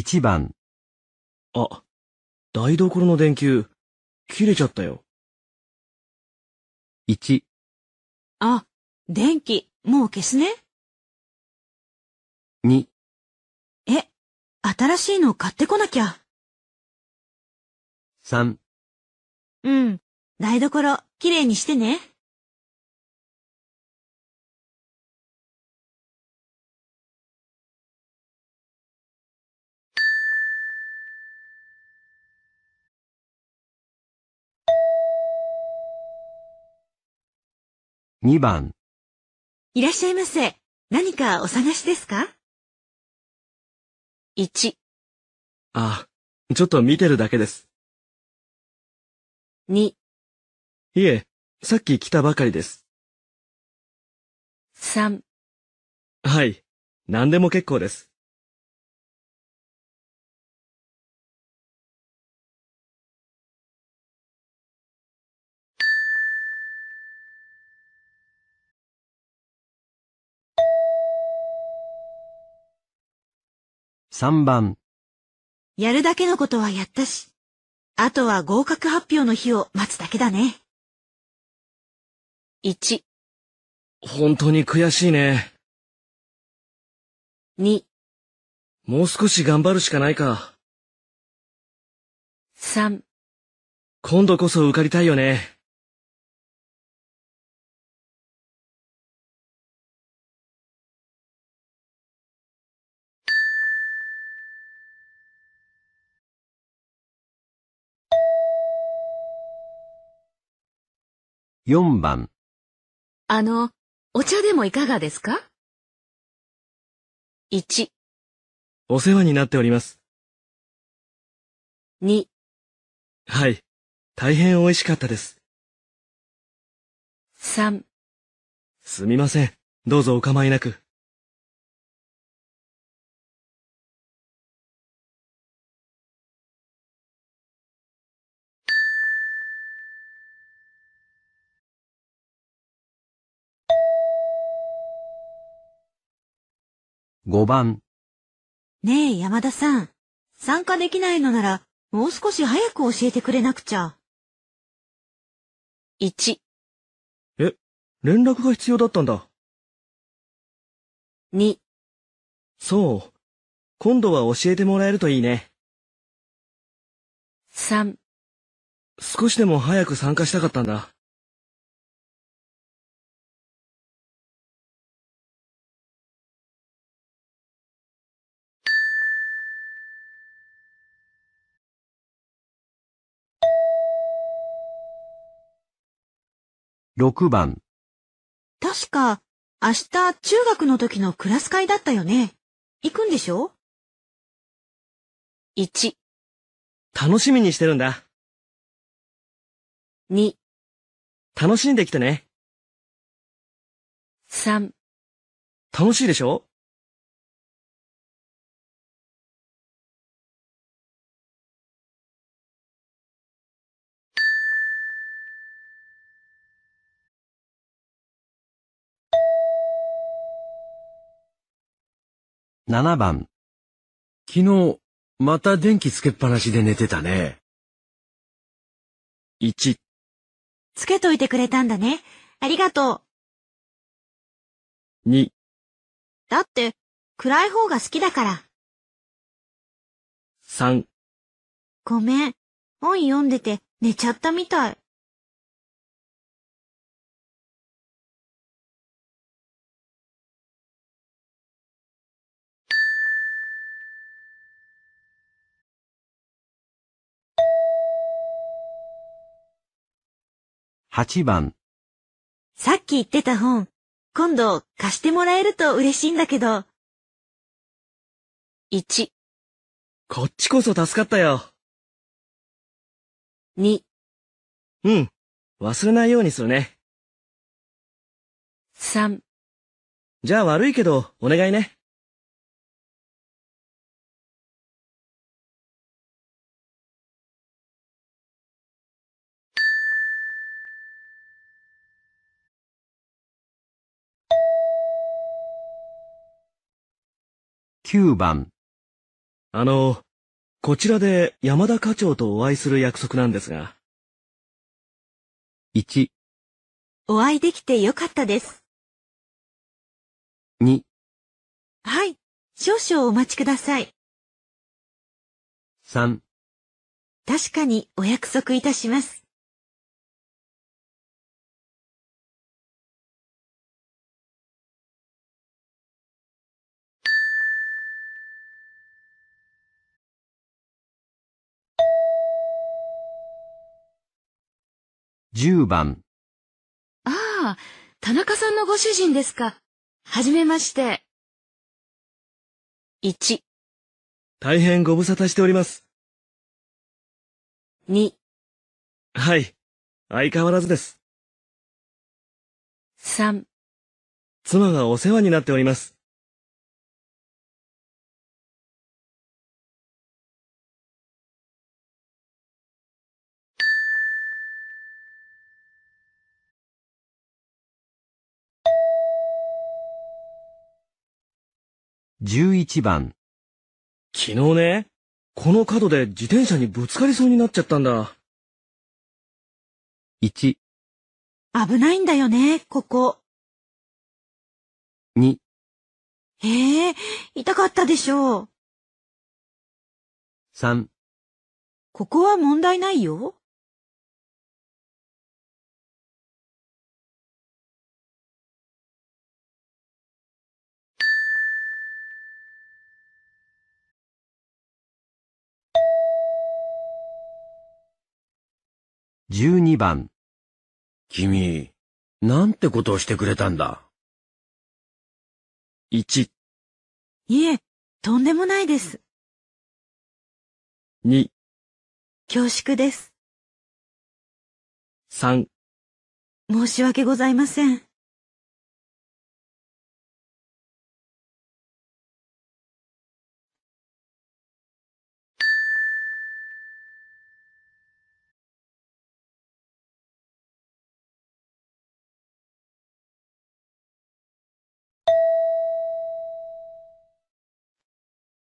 1番。あ、台所の電球、切れちゃったよ。1、あ、電気、もう消すね。2、え、新しいの買ってこなきゃ。3、うん、台所、きれいにしてね。2番いらっしゃいませ。何かお探しですか ?1、あ、ちょっと見てるだけです。2、いえ、さっき来たばかりです。3。はい、何でも結構です。3番。やるだけのことはやったし、あとは合格発表の日を待つだけだね。1、本当に悔しいね。2、もう少し頑張るしかないか。3、今度こそ受かりたいよね。4番あの、お茶でもいかがですか ?1、お世話になっております。2、はい。大変美味しかったです。3。すみません。どうぞお構いなく。5番。ねえ、山田さん。参加できないのなら、もう少し早く教えてくれなくちゃ。1。え、連絡が必要だったんだ。2。そう。今度は教えてもらえるといいね。3。少しでも早く参加したかったんだ。6番。確か、明日中学の時のクラス会だったよね。行くんでしょ ?1、楽しみにしてるんだ。2、楽しんできてね。3、楽しいでしょ7番。昨日、また電気つけっぱなしで寝てたね。1。つけといてくれたんだね。ありがとう。2。だって、暗い方が好きだから。3。ごめん。本読んでて寝ちゃったみたい。8番。さっき言ってた本、今度貸してもらえると嬉しいんだけど。1。こっちこそ助かったよ。2。うん。忘れないようにするね。3。じゃあ悪いけど、お願いね。9番。あの、こちらで山田課長とお会いする約束なんですが。1、お会いできてよかったです。2、はい、少々お待ちください。3確かにお約束いたします。10番。ああ、田中さんのご主人ですか。はじめまして。1。大変ご無沙汰しております。2。はい、相変わらずです。3。妻がお世話になっております。11番。昨日ね、この角で自転車にぶつかりそうになっちゃったんだ。1、危ないんだよね、ここ。2、へえ、痛かったでしょう。3、ここは問題ないよ。12番。君、なんてことをしてくれたんだ。1、いえ、とんでもないです。2、恐縮です。3、申し訳ございません。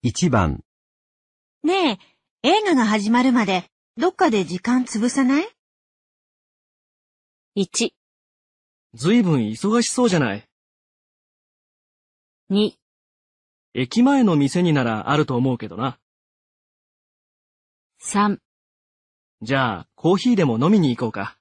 1番。ねえ、映画が始まるまで、どっかで時間潰さない ?1、ずいぶん忙しそうじゃない。2、駅前の店にならあると思うけどな。3。じゃあ、コーヒーでも飲みに行こうか。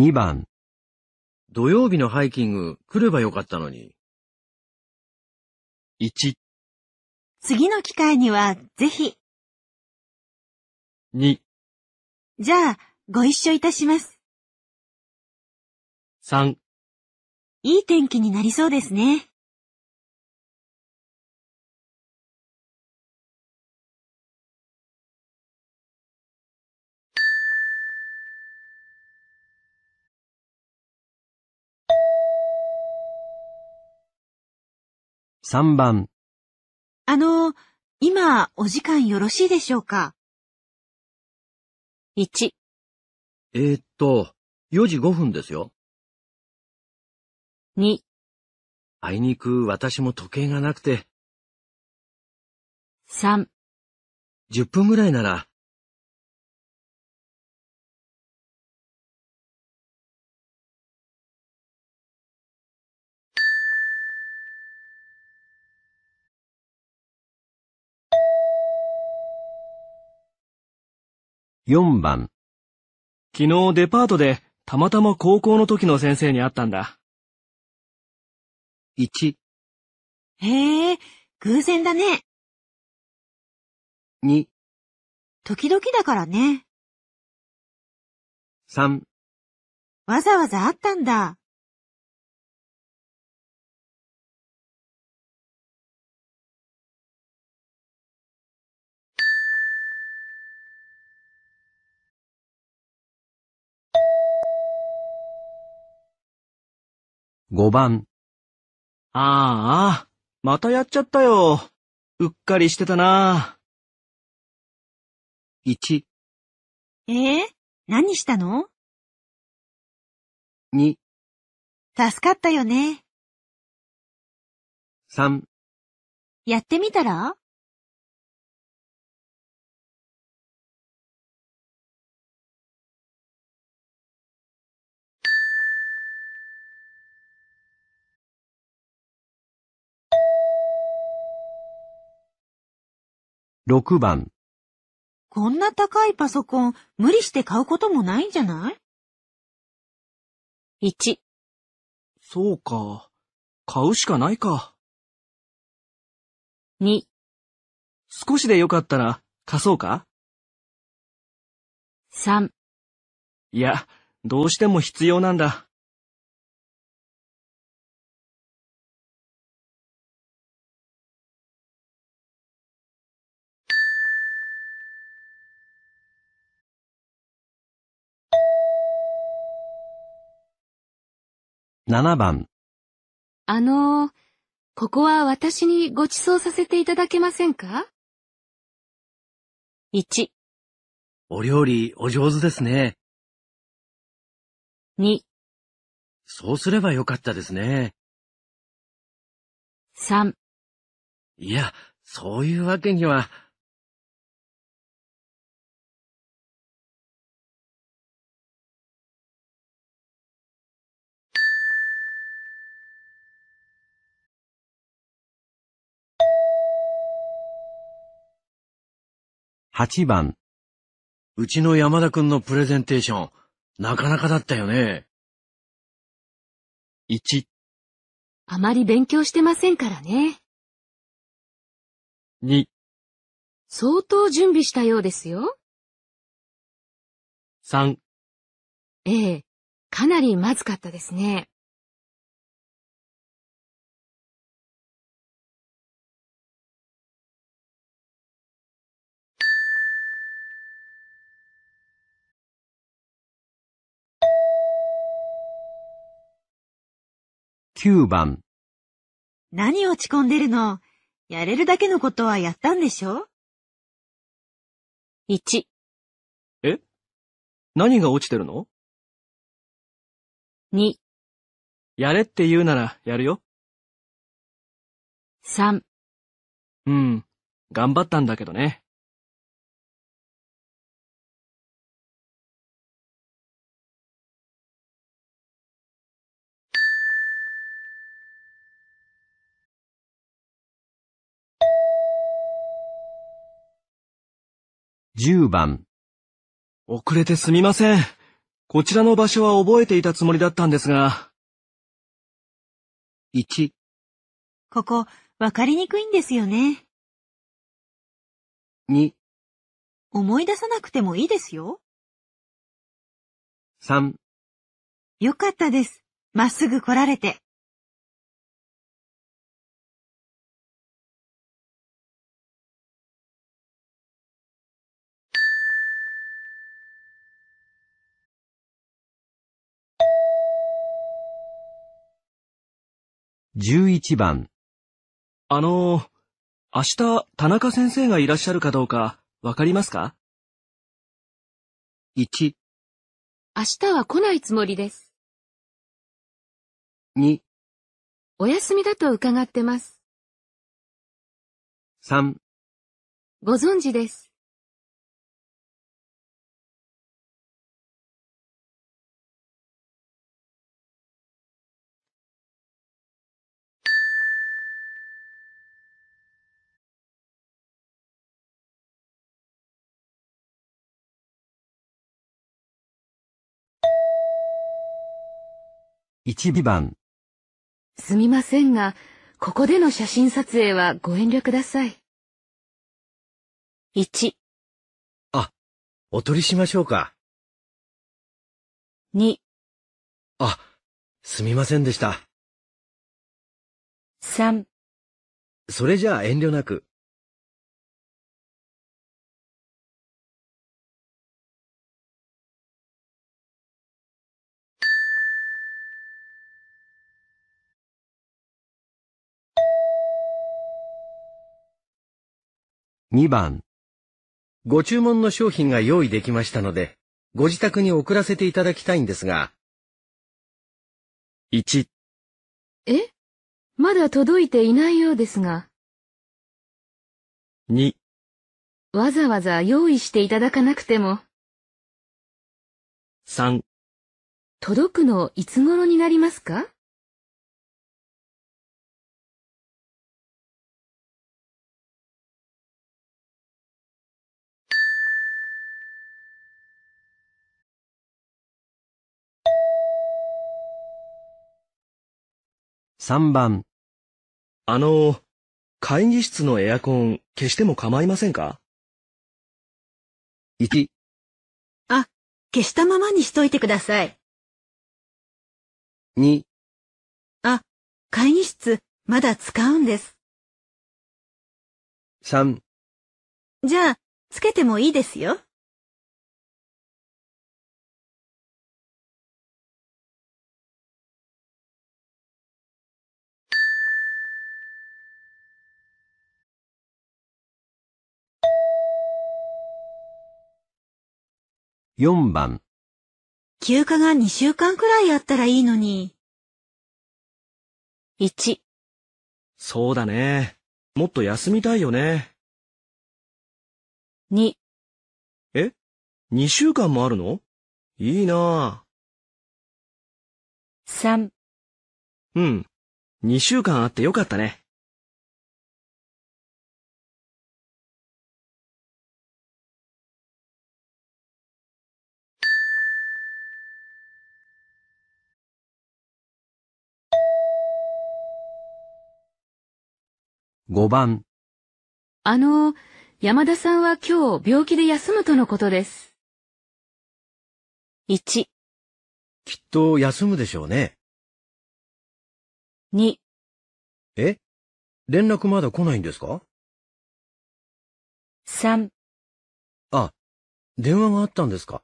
2番。土曜日のハイキング来ればよかったのに。1、次の機会にはぜひ。2、じゃあ、ご一緒いたします。3。いい天気になりそうですね。3番。あの、今、お時間よろしいでしょうか ?1、えーっと、4時5分ですよ。2、あいにく私も時計がなくて、3、10分ぐらいなら4番。昨日デパートでたまたま高校の時の先生に会ったんだ。1。へえ、偶然だね。2。時々だからね。3。わざわざ会ったんだ。5番。ああ、またやっちゃったよ。うっかりしてたな。1、ええ何したの2、助かったよね。3、やってみたら6番。こんな高いパソコン、無理して買うこともないんじゃない ?1。そうか。買うしかないか。2。少しでよかったら、貸そうか ?3。いや、どうしても必要なんだ。7番。あのー、ここは私にご馳走させていただけませんか ?1、お料理お上手ですね。2、そうすればよかったですね。3、いや、そういうわけには。8番。うちの山田くんのプレゼンテーション、なかなかだったよね。1。あまり勉強してませんからね。2。相当準備したようですよ。3。ええ、かなりまずかったですね。9番。何落ち込んでるのやれるだけのことはやったんでしょ ?1。え何が落ちてるの ?2。やれって言うならやるよ。3。うん。頑張ったんだけどね。10番。遅れてすみません。こちらの場所は覚えていたつもりだったんですが。1。ここ、わかりにくいんですよね。2。思い出さなくてもいいですよ。3。よかったです。まっすぐ来られて。11番。あの、明日、田中先生がいらっしゃるかどうか、わかりますか ?1、明日は来ないつもりです。2、お休みだと伺ってます。3。ご存知です。1ビすみませんが、ここでの写真撮影はご遠慮ください。1。あ、お取りしましょうか。2。あ、すみませんでした。3。それじゃあ遠慮なく。2番。ご注文の商品が用意できましたので、ご自宅に送らせていただきたいんですが。1。えまだ届いていないようですが。2。わざわざ用意していただかなくても。3。届くのいつ頃になりますか3番。あの、会議室のエアコン消しても構いませんか ?1。あ、消したままにしといてください。2。あ、会議室まだ使うんです。3。じゃあ、つけてもいいですよ。4番。休暇が2週間くらいあったらいいのに。1。そうだね。もっと休みたいよね。2。え ?2 週間もあるのいいなぁ。3。うん。2週間あってよかったね。5番。あの、山田さんは今日病気で休むとのことです。1。きっと休むでしょうね。2。え連絡まだ来ないんですか ?3。あ、電話があったんですか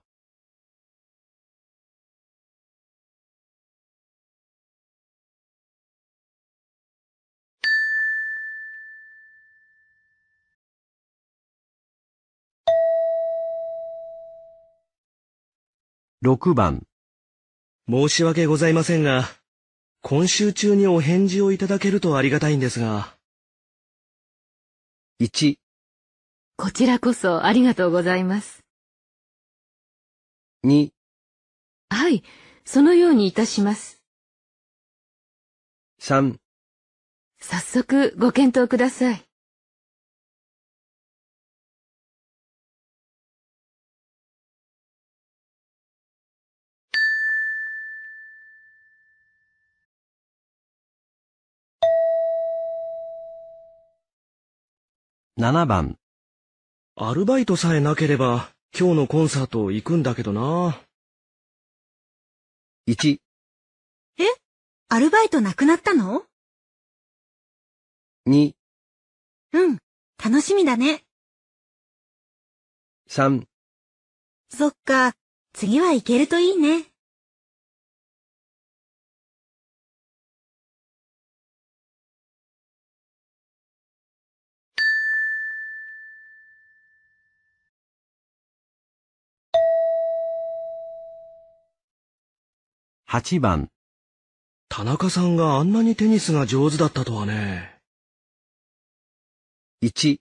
6番。申し訳ございませんが、今週中にお返事をいただけるとありがたいんですが。1。こちらこそありがとうございます。2。はい、そのようにいたします。3。早速ご検討ください。7番。アルバイトさえなければ、今日のコンサート行くんだけどな。1。えアルバイトなくなったの ?2。うん、楽しみだね。3。そっか、次は行けるといいね。8番田中さんがあんなにテニスが上手だったとはね。1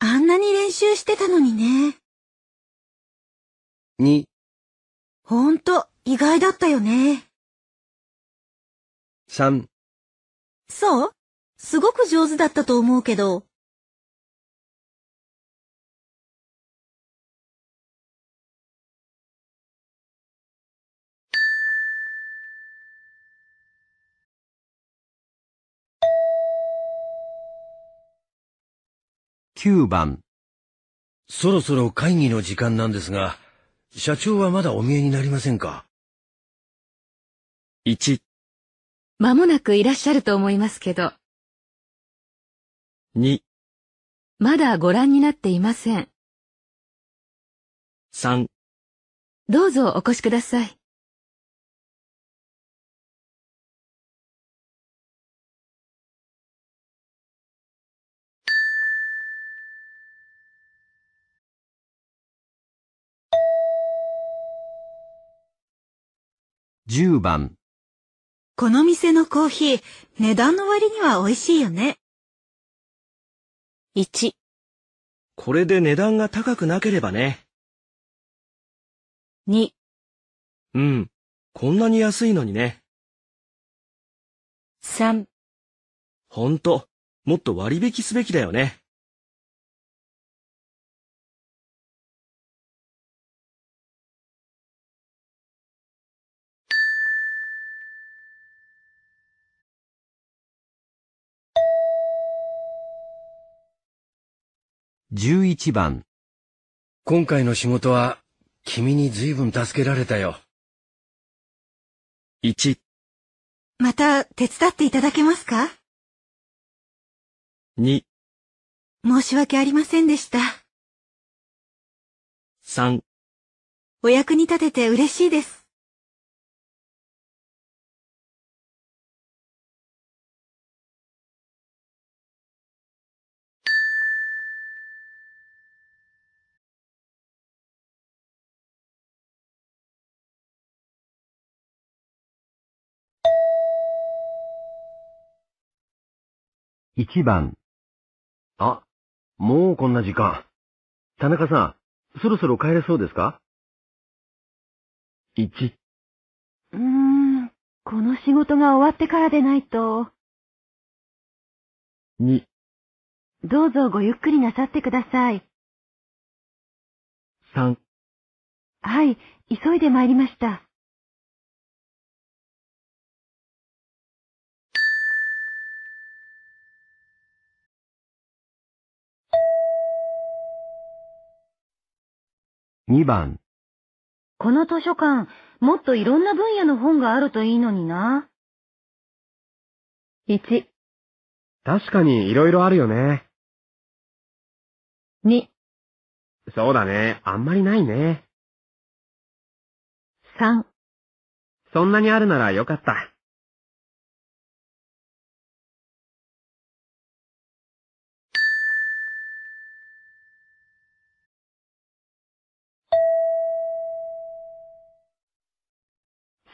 あんなに練習してたのにね。2ほんと意外だったよね。3そうすごく上手だったと思うけど、9番。そろそろ会議の時間なんですが、社長はまだお見えになりませんか ?1。まもなくいらっしゃると思いますけど。2。まだご覧になっていません。3。どうぞお越しください。10番。この店のコーヒー、値段の割には美味しいよね。1、これで値段が高くなければね。2、うん。こんなに安いのにね。3、ほんと、もっと割引すべきだよね。11番。今回の仕事は、君に随分助けられたよ。1。また、手伝っていただけますか ?2。申し訳ありませんでした。3。お役に立てて嬉しいです。1番。あ、もうこんな時間。田中さん、そろそろ帰れそうですか ?1。うーん、この仕事が終わってからでないと。2。どうぞごゆっくりなさってください。3。はい、急いで参りました。2番。この図書館、もっといろんな分野の本があるといいのにな。1。確かにいろいろあるよね。2。そうだね。あんまりないね。3。そんなにあるならよかった。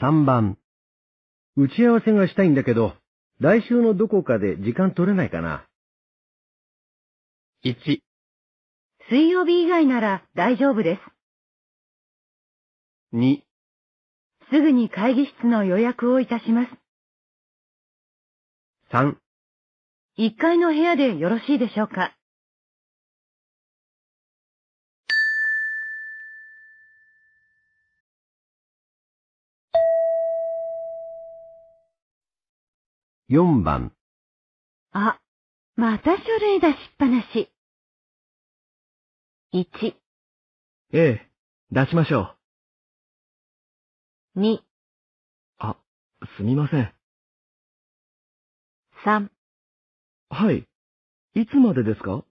3番。打ち合わせがしたいんだけど、来週のどこかで時間取れないかな。1。水曜日以外なら大丈夫です。2。すぐに会議室の予約をいたします。3。1階の部屋でよろしいでしょうか4番。あ、また書類出しっぱなし。1。ええ、出しましょう。2。あ、すみません。3。はい。いつまでですか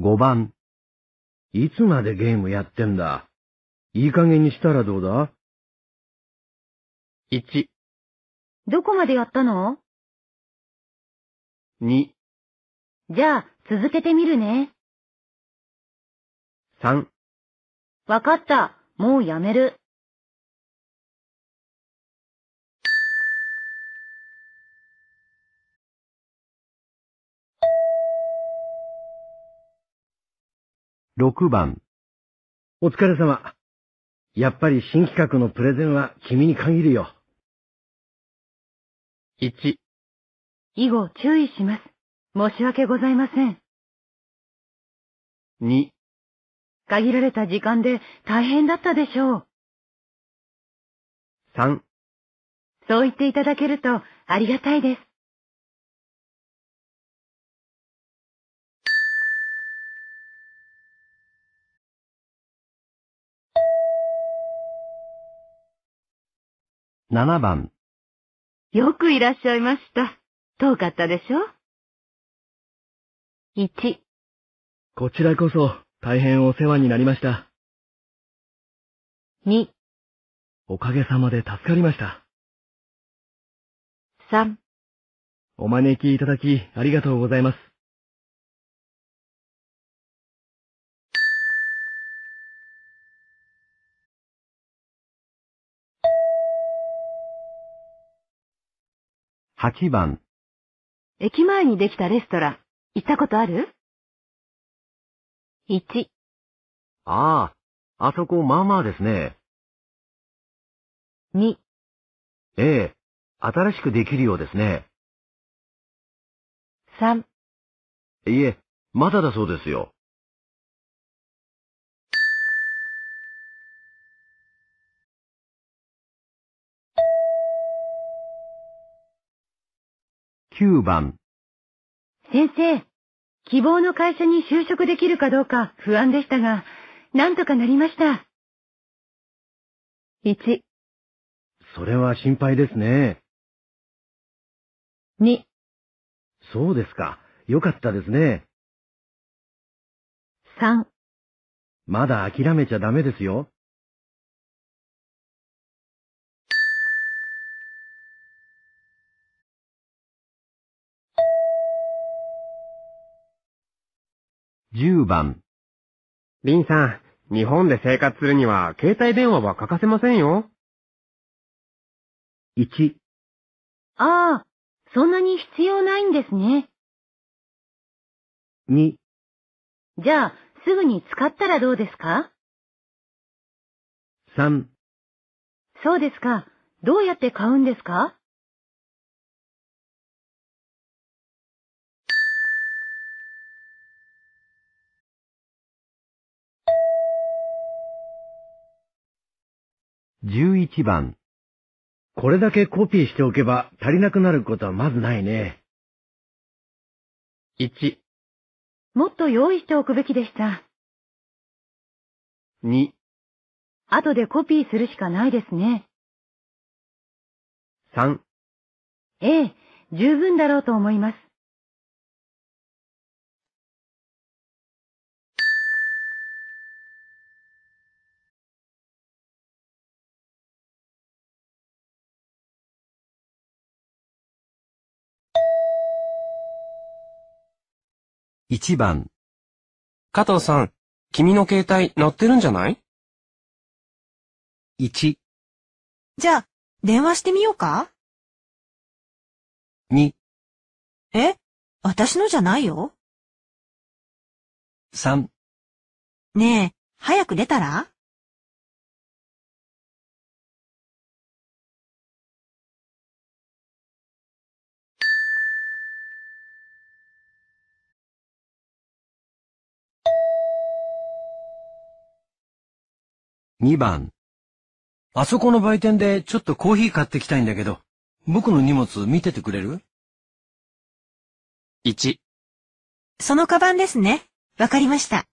5番。いつまでゲームやってんだいい加減にしたらどうだ ?1、どこまでやったの2、じゃあ、続けてみるね。3、わかった。もうやめる。6番。お疲れ様。やっぱり新企画のプレゼンは君に限るよ。1。以後注意します。申し訳ございません。2。限られた時間で大変だったでしょう。3。そう言っていただけるとありがたいです。7番。よくいらっしゃいました。遠かったでしょ ?1。こちらこそ大変お世話になりました。2。おかげさまで助かりました。3。お招きいただきありがとうございます。8番。駅前にできたレストラン、行ったことある ?1、ああ、あそこまあまあですね。2、ええ、新しくできるようですね。3、いえ、まだだそうですよ。9番。先生、希望の会社に就職できるかどうか不安でしたが、なんとかなりました。1。それは心配ですね。2。そうですか。よかったですね。3。まだ諦めちゃダメですよ。10番。リンさん、日本で生活するには携帯電話は欠かせませんよ。1。ああ、そんなに必要ないんですね。2。じゃあ、すぐに使ったらどうですか ?3。そうですか。どうやって買うんですか11番。これだけコピーしておけば足りなくなることはまずないね。1、もっと用意しておくべきでした。2、後でコピーするしかないですね。3、ええ、十分だろうと思います。1番。加藤さん、君の携帯乗ってるんじゃない ?1。じゃあ、電話してみようか ?2。え私のじゃないよ。3。ねえ、早く出たら2番。あそこの売店でちょっとコーヒー買ってきたいんだけど、僕の荷物見ててくれる ?1。そのカバンですね。わかりました。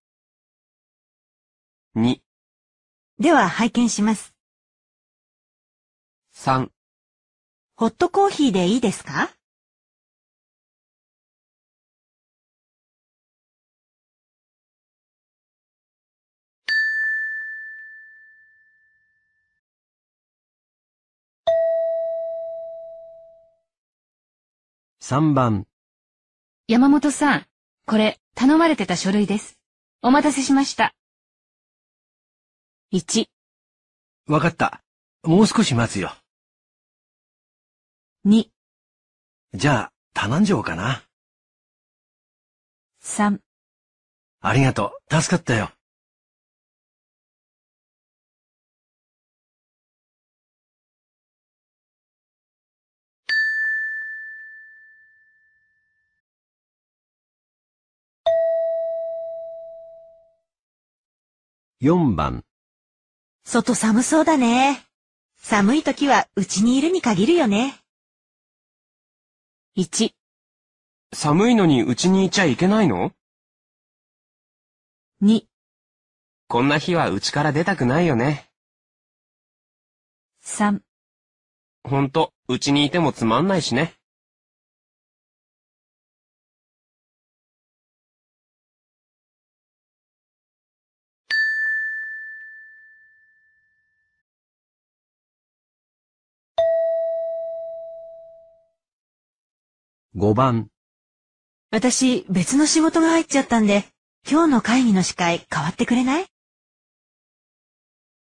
2。では拝見します。3。ホットコーヒーでいいですか3番。山本さん、これ、頼まれてた書類です。お待たせしました。1。わかった。もう少し待つよ。2。じゃあ、頼んじゃおうかな。3。ありがとう。助かったよ。4番。外寒そうだね。寒い時は家にいるに限るよね。1。寒いのに家にいちゃいけないの ?2。こんな日は家から出たくないよね。3。ほんと、家にいてもつまんないしね。5番。私、別の仕事が入っちゃったんで、今日の会議の司会変わってくれない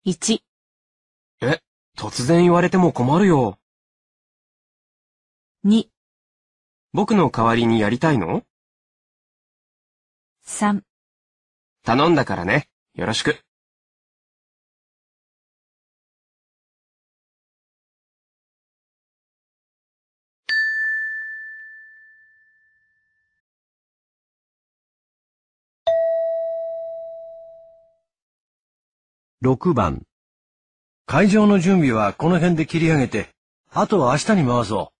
?1。え、突然言われても困るよ。2。僕の代わりにやりたいの ?3。頼んだからね。よろしく。6番。会場の準備はこの辺で切り上げて、あとは明日に回そ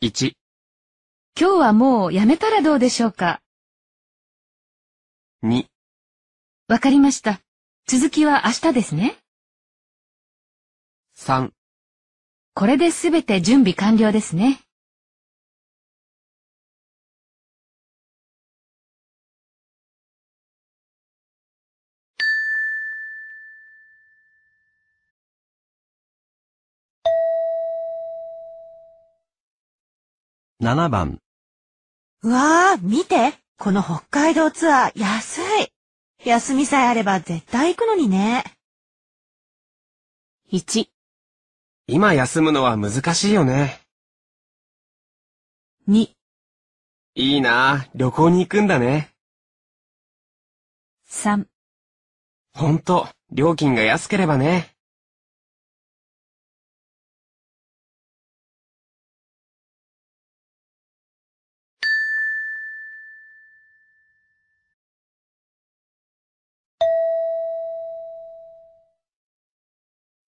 う。1。今日はもうやめたらどうでしょうか ?2。わかりました。続きは明日ですね。3。これで全て準備完了ですね。7番。うわあ、見てこの北海道ツアー安い休みさえあれば絶対行くのにね。1、今休むのは難しいよね。2、いいなあ、旅行に行くんだね。3、ほんと、料金が安ければね。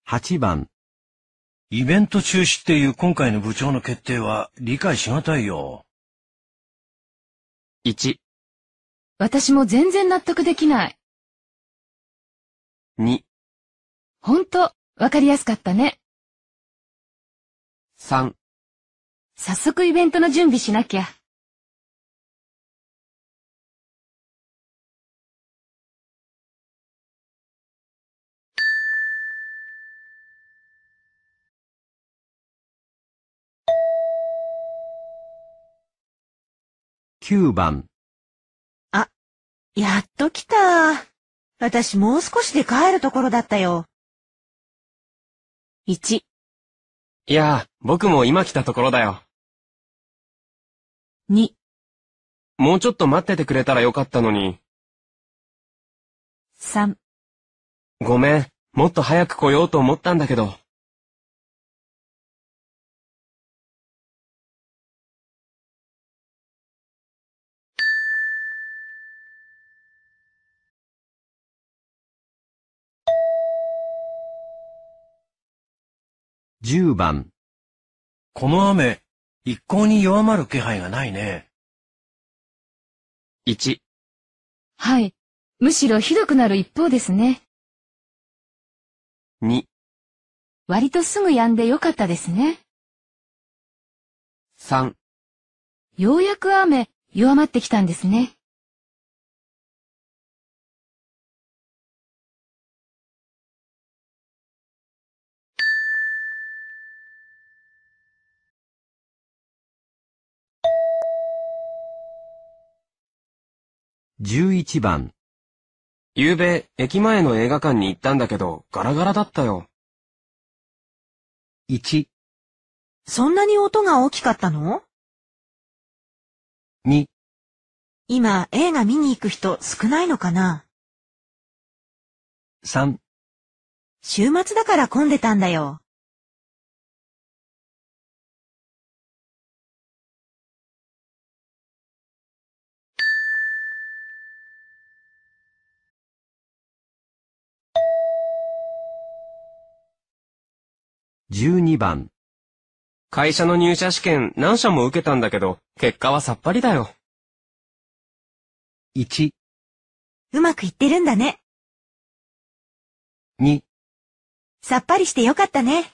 8番。イベント中止っていう今回の部長の決定は理解しがたいよ。1、私も全然納得できない。2、ほんと、わかりやすかったね。3。早速イベントの準備しなきゃ。9番。あ、やっと来た。私もう少しで帰るところだったよ。1。いや僕も今来たところだよ。2。もうちょっと待っててくれたらよかったのに。3。ごめん、もっと早く来ようと思ったんだけど。10番。この雨、一向に弱まる気配がないね。1。はい。むしろひどくなる一方ですね。2。割とすぐ止んでよかったですね。3。ようやく雨、弱まってきたんですね。11番。昨べ、駅前の映画館に行ったんだけど、ガラガラだったよ。1、そんなに音が大きかったの2、今、映画見に行く人少ないのかな3、週末だから混んでたんだよ。12番。会社の入社試験何社も受けたんだけど、結果はさっぱりだよ。1、うまくいってるんだね。2、さっぱりしてよかったね。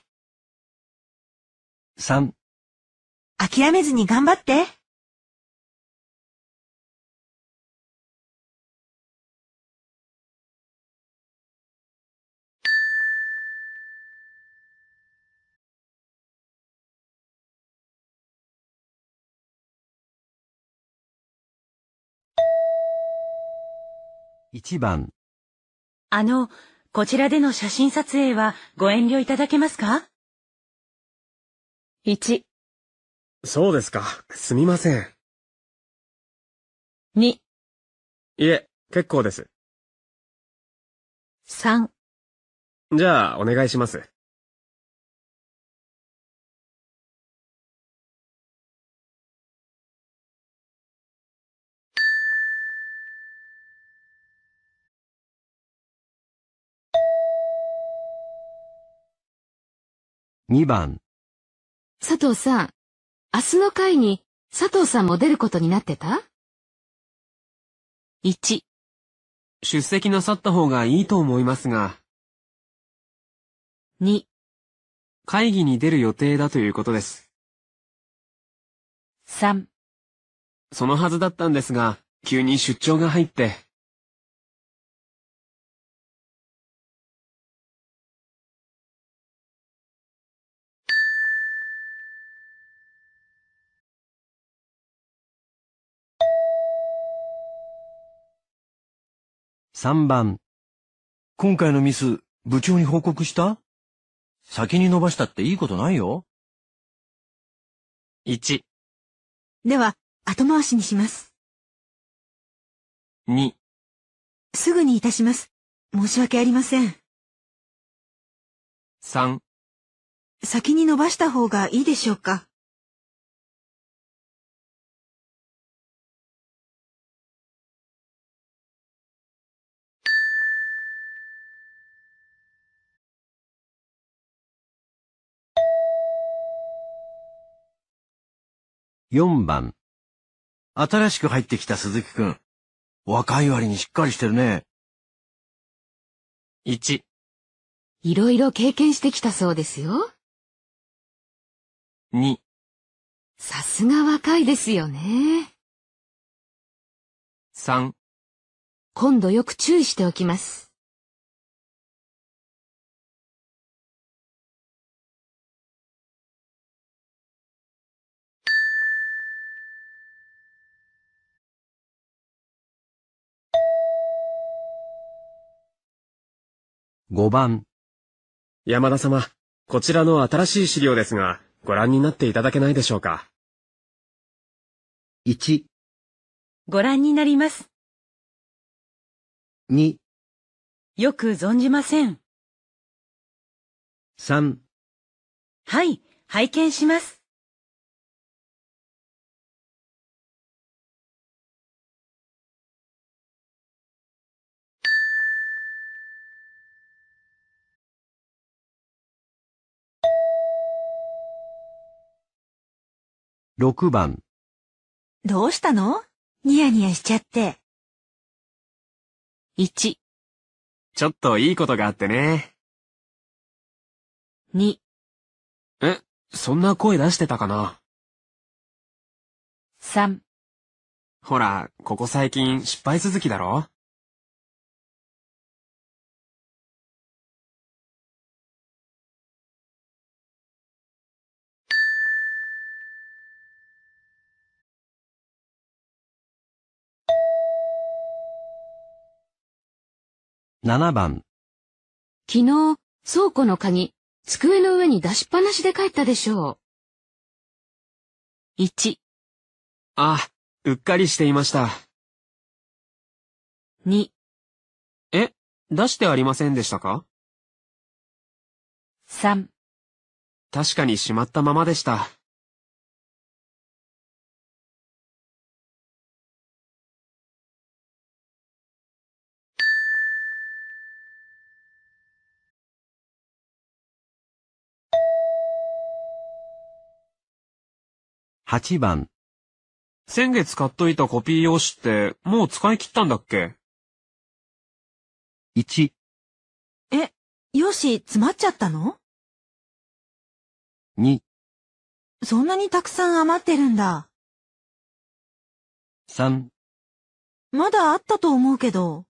3、諦めずに頑張って。1番あの、こちらでの写真撮影はご遠慮いただけますか ?1、そうですか、すみません。2、いえ、結構です。3、じゃあ、お願いします。2番。佐藤さん、明日の会に佐藤さんも出ることになってた ?1。出席なさった方がいいと思いますが。2。会議に出る予定だということです。3。そのはずだったんですが、急に出張が入って。3番。今回のミス、部長に報告した先に伸ばしたっていいことないよ。1。では、後回しにします。2。すぐにいたします。申し訳ありません。3。先に伸ばした方がいいでしょうか4番。新しく入ってきた鈴木くん。若い割にしっかりしてるね。1。いろいろ経験してきたそうですよ。2。さすが若いですよね。3。今度よく注意しておきます。5番。山田様、こちらの新しい資料ですが、ご覧になっていただけないでしょうか。1、ご覧になります。2、よく存じません。3、はい、拝見します。6番。どうしたのニヤニヤしちゃって。1。ちょっといいことがあってね。2。え、そんな声出してたかな ?3。ほら、ここ最近失敗続きだろ7番。昨日、倉庫の鍵、机の上に出しっぱなしで帰ったでしょう。1。あ、うっかりしていました。2。え、出してありませんでしたか ?3。確かにしまったままでした。8番。先月買っといたコピー用紙って、もう使い切ったんだっけ1、え、用紙詰まっちゃったの2、そんなにたくさん余ってるんだ。3、まだあったと思うけど。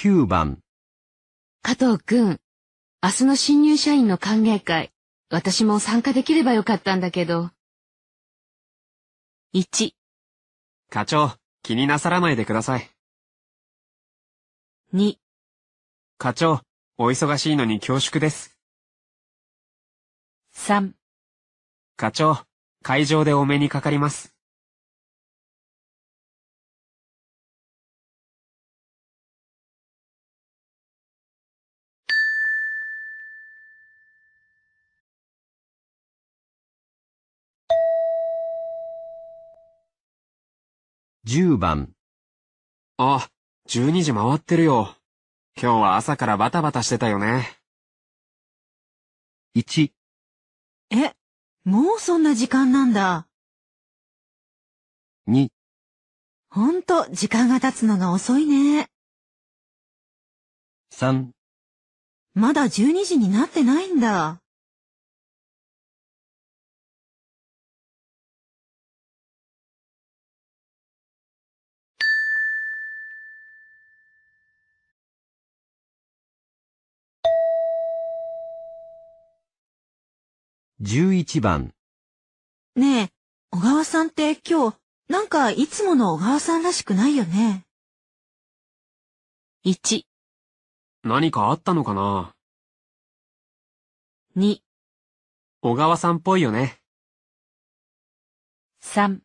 9番。加藤くん、明日の新入社員の歓迎会、私も参加できればよかったんだけど。1。課長、気になさらないでください。2。課長、お忙しいのに恐縮です。3。課長、会場でお目にかかります。10番。あ、12時回ってるよ。今日は朝からバタバタしてたよね。1。え、もうそんな時間なんだ。2。ほんと、時間が経つのが遅いね。3。まだ12時になってないんだ。11番。ねえ、小川さんって今日、なんかいつもの小川さんらしくないよね。1、何かあったのかな2、小川さんっぽいよね。3、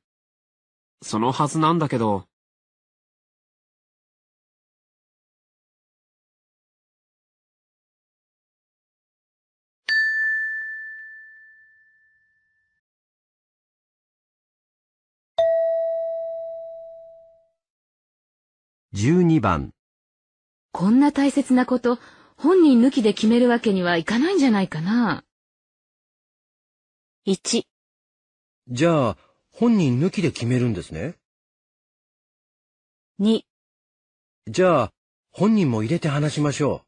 そのはずなんだけど、12番。こんな大切なこと、本人抜きで決めるわけにはいかないんじゃないかな。1。じゃあ、本人抜きで決めるんですね。2。じゃあ、本人も入れて話しましょ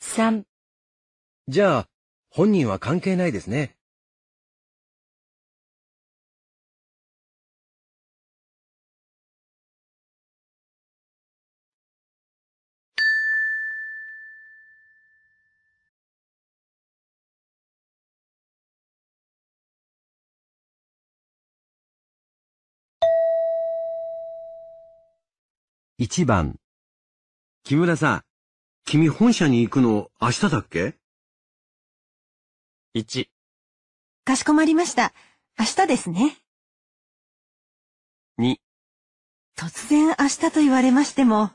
う。3。じゃあ、本人は関係ないですね。1番。木村さん、君本社に行くの明日だっけ ?1。かしこまりました。明日ですね。2。突然明日と言われましても。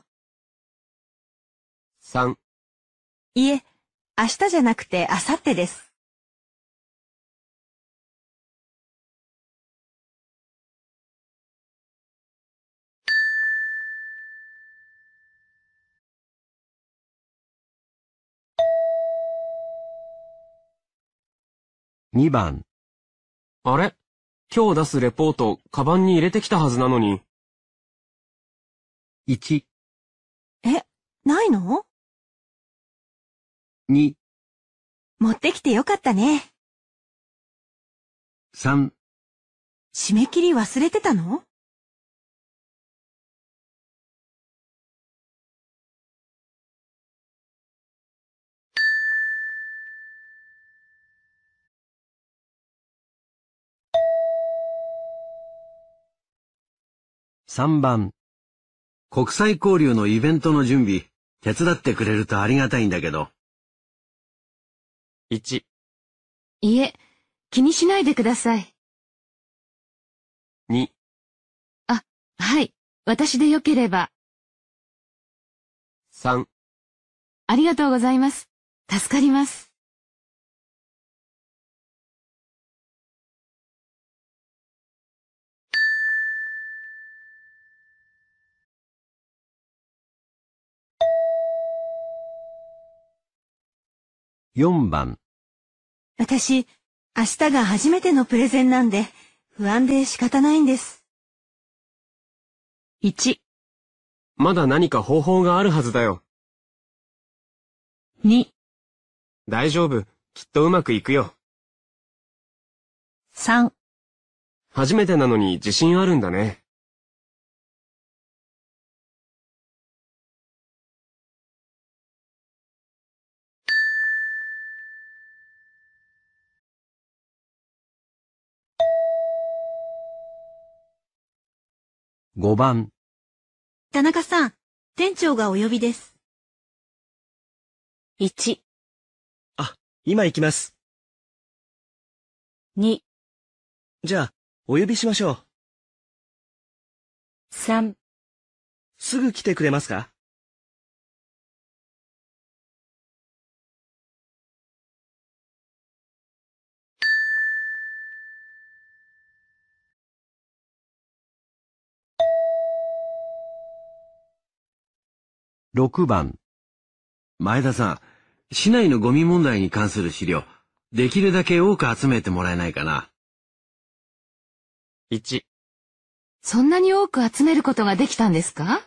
3。いえ、明日じゃなくて明後日です。2番。あれ今日出すレポート、カバンに入れてきたはずなのに。1。え、ないの ?2。持ってきてよかったね。3。締め切り忘れてたの3番。国際交流のイベントの準備、手伝ってくれるとありがたいんだけど。1。いえ、気にしないでください。2。あ、はい。私でよければ。3。ありがとうございます。助かります。4番。私、明日が初めてのプレゼンなんで、不安で仕方ないんです。1。まだ何か方法があるはずだよ。2。大丈夫、きっとうまくいくよ。3。初めてなのに自信あるんだね。5番。田中さん、店長がお呼びです。1。あ、今行きます。2。じゃあ、お呼びしましょう。3。すぐ来てくれますか6番。前田さん、市内のゴミ問題に関する資料、できるだけ多く集めてもらえないかな。1。そんなに多く集めることができたんですか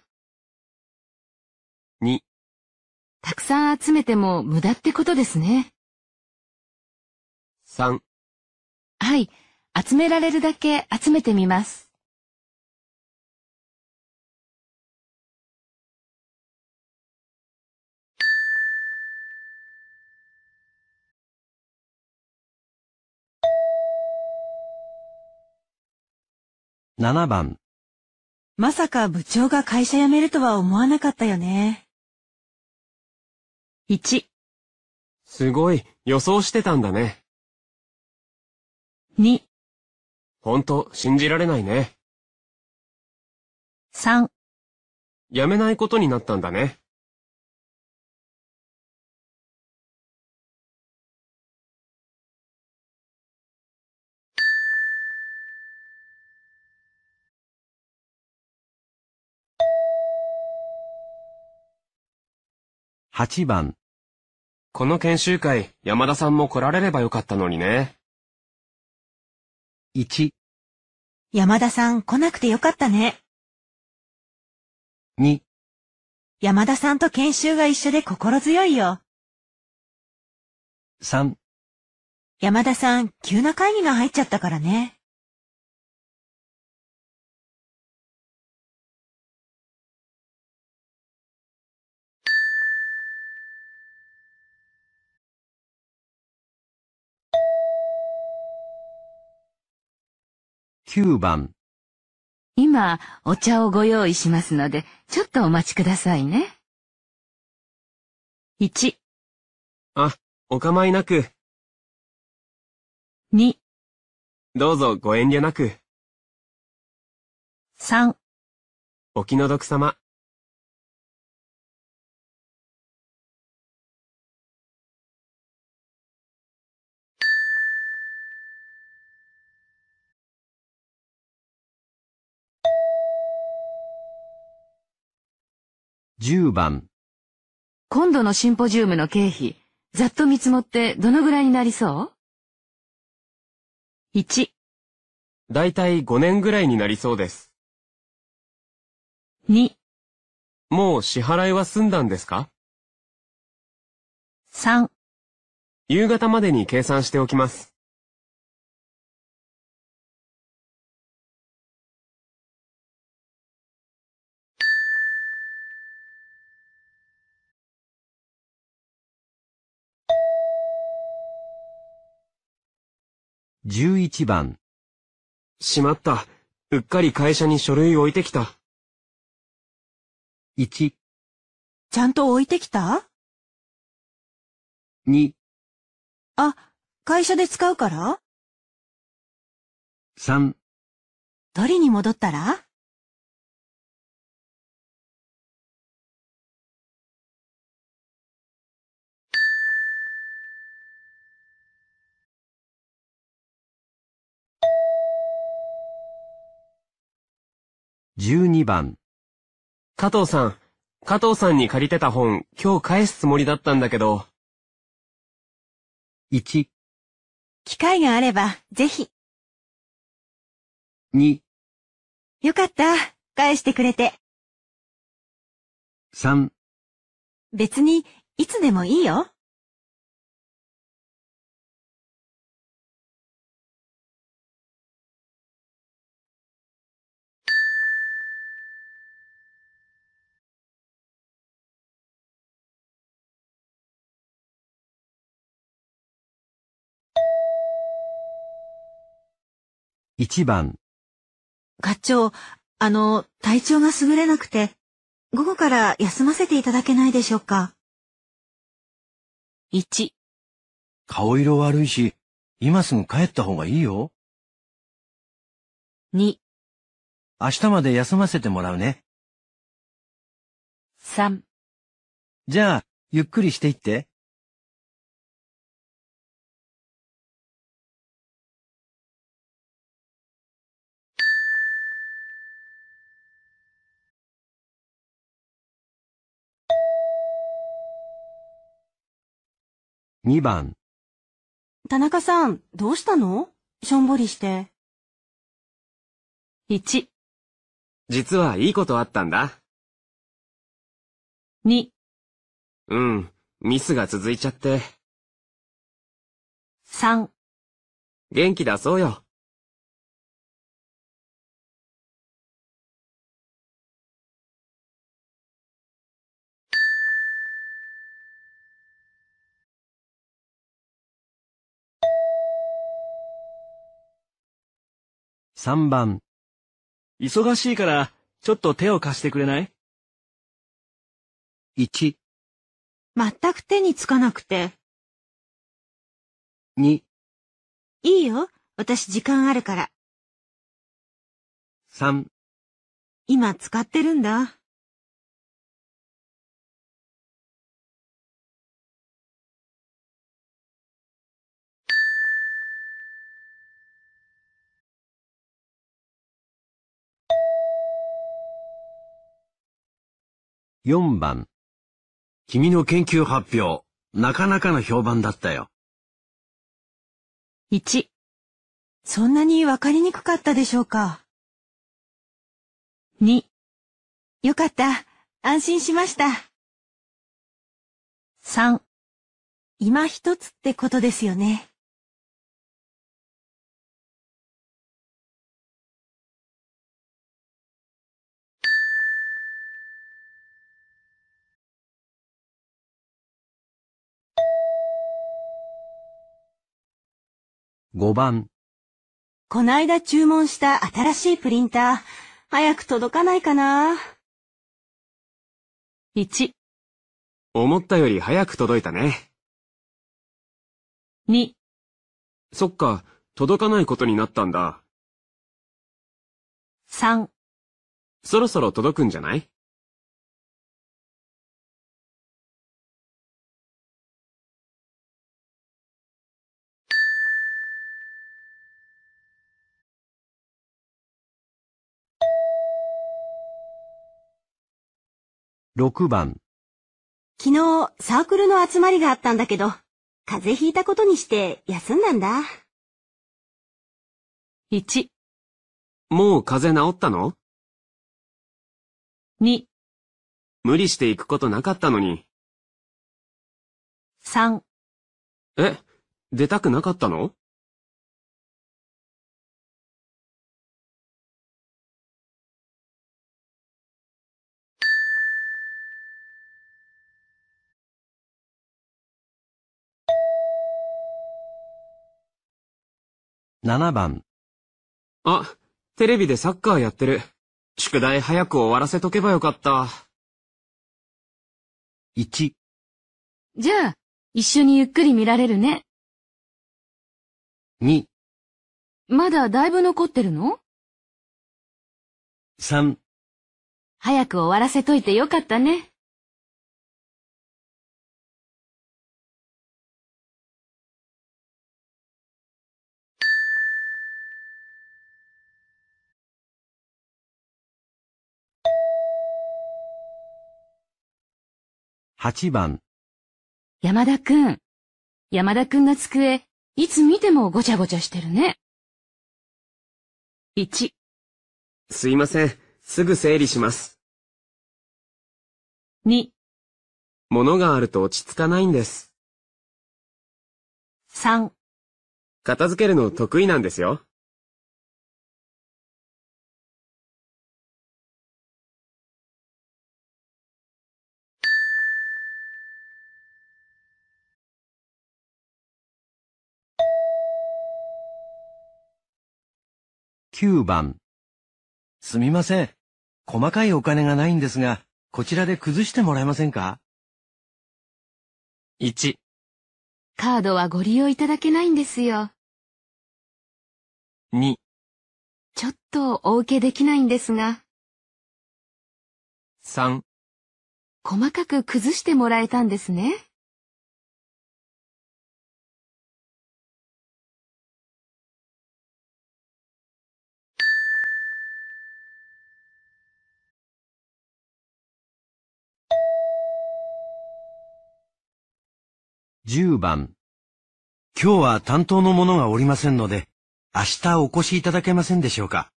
?2。たくさん集めても無駄ってことですね。3。はい。集められるだけ集めてみます。7番まさか部長が会社辞めるとは思わなかったよね。1すごい予想してたんだね。2ほんと信じられないね。3やめないことになったんだね。8番。この研修会、山田さんも来られればよかったのにね。1、山田さん来なくてよかったね。2、山田さんと研修が一緒で心強いよ。3、山田さん、急な会議が入っちゃったからね。9番今、お茶をご用意しますので、ちょっとお待ちくださいね。1、あ、お構いなく。2、どうぞご遠慮なく。3、お気の毒様。10番。今度のシンポジウムの経費、ざっと見積もってどのぐらいになりそう ?1。だいたい5年ぐらいになりそうです。2。もう支払いは済んだんですか ?3。夕方までに計算しておきます。11番。しまった。うっかり会社に書類置いてきた。1。ちゃんと置いてきた ?2。あ、会社で使うから ?3。取りに戻ったら12番。加藤さん、加藤さんに借りてた本、今日返すつもりだったんだけど。1、機会があれば、ぜひ。2、よかった、返してくれて。3、別に、いつでもいいよ。1番。課長、あの、体調が優れなくて、午後から休ませていただけないでしょうか。1。顔色悪いし、今すぐ帰った方がいいよ。2。明日まで休ませてもらうね。3。じゃあ、ゆっくりしていって。2番。田中さん、どうしたのしょんぼりして。1。実はいいことあったんだ。2。うん、ミスが続いちゃって。3。元気出そうよ。3番。忙しいから、ちょっと手を貸してくれない ?1。全く手につかなくて。2。いいよ。私時間あるから。3。今使ってるんだ。4番。君の研究発表、なかなかの評判だったよ。1。そんなにわかりにくかったでしょうか。2。よかった。安心しました。3。今一つってことですよね。5番。こないだ注文した新しいプリンター、早く届かないかな。1、思ったより早く届いたね。2、そっか、届かないことになったんだ。3、そろそろ届くんじゃない6番昨日サークルの集まりがあったんだけど、風邪ひいたことにして休んだんだ。1、もう風邪治ったの2、無理して行くことなかったのに。3、え、出たくなかったの7番。あ、テレビでサッカーやってる。宿題早く終わらせとけばよかった。1。じゃあ、一緒にゆっくり見られるね。2。まだだいぶ残ってるの ?3。早く終わらせといてよかったね。8番。山田くん。山田くんの机、いつ見てもごちゃごちゃしてるね。1。すいません。すぐ整理します。2。物があると落ち着かないんです。3。片付けるの得意なんですよ。9番。すみません。細かいお金がないんですが、こちらで崩してもらえませんか ?1。カードはご利用いただけないんですよ。2。ちょっとお受けできないんですが。3。細かく崩してもらえたんですね。10番。今日は担当の者がおりませんので、明日お越しいただけませんでしょうか。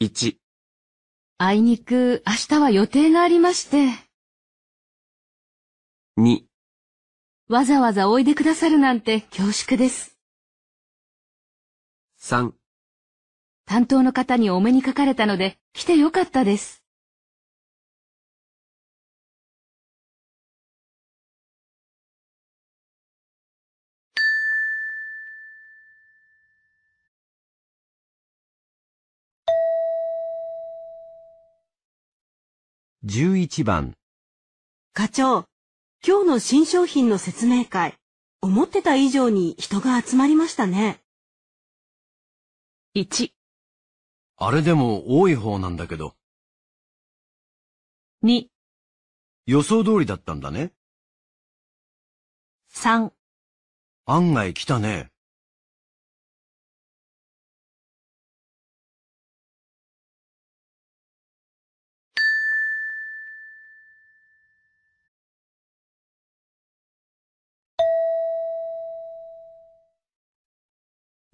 1。あいにく明日は予定がありまして。2。わざわざおいでくださるなんて恐縮です。3。担当の方にお目にかかれたので来てよかったです。11番。課長、今日の新商品の説明会、思ってた以上に人が集まりましたね。1、あれでも多い方なんだけど、2、予想通りだったんだね。3、案外来たね。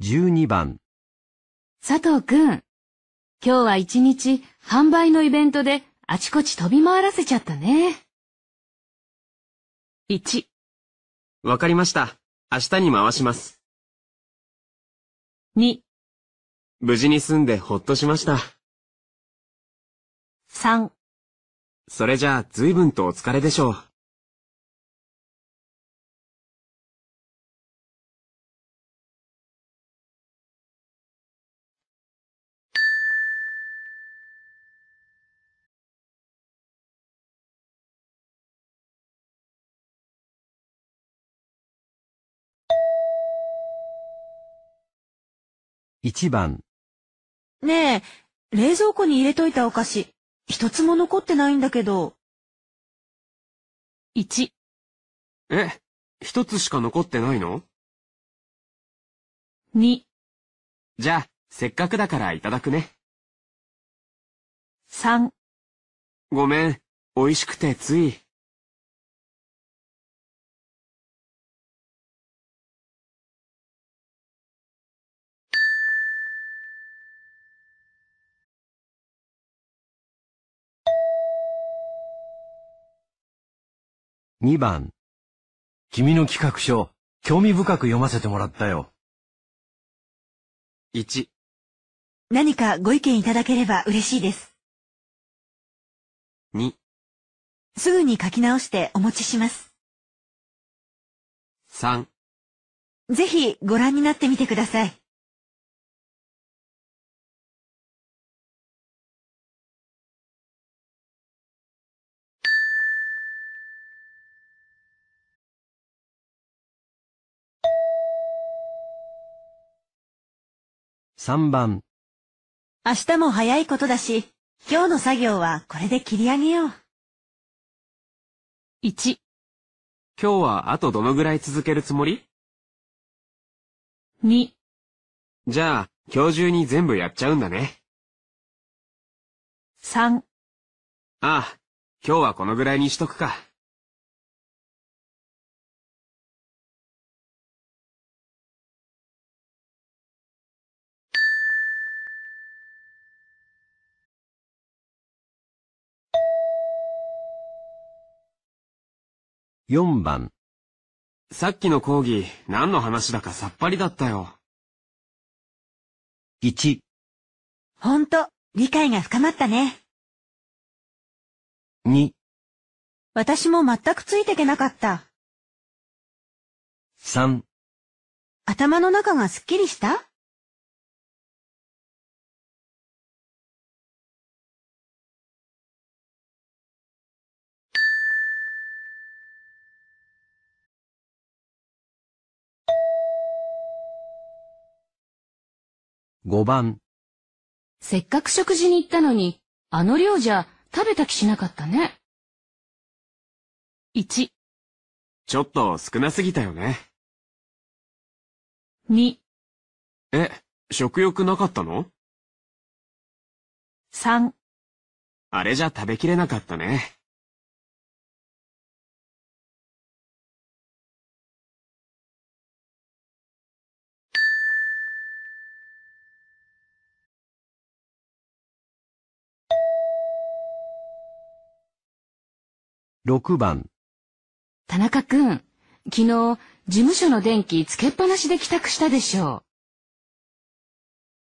12番佐藤くん、今日は一日販売のイベントであちこち飛び回らせちゃったね。1わかりました。明日に回します。2無事に済んでほっとしました。3それじゃあ随分とお疲れでしょう。1番。ねえ、冷蔵庫に入れといたお菓子、一つも残ってないんだけど。1。え、一つしか残ってないの ?2。じゃあ、せっかくだからいただくね。3。ごめん、美味しくてつい。2番。君の企画書、興味深く読ませてもらったよ。1。何かご意見いただければ嬉しいです。2。すぐに書き直してお持ちします。3。ぜひご覧になってみてください。3番。明日も早いことだし、今日の作業はこれで切り上げよう。1。今日はあとどのぐらい続けるつもり ?2。じゃあ、今日中に全部やっちゃうんだね。3。ああ、今日はこのぐらいにしとくか。4番。さっきの講義、何の話だかさっぱりだったよ。1。ほんと、理解が深まったね。2。私も全くついてけなかった。3。頭の中がすっきりした5番。せっかく食事に行ったのに、あの量じゃ食べた気しなかったね。1、ちょっと少なすぎたよね。2、え、食欲なかったの3、あれじゃ食べきれなかったね。6番田中くん、昨日事務所の電気つけっぱなしで帰宅したでしょ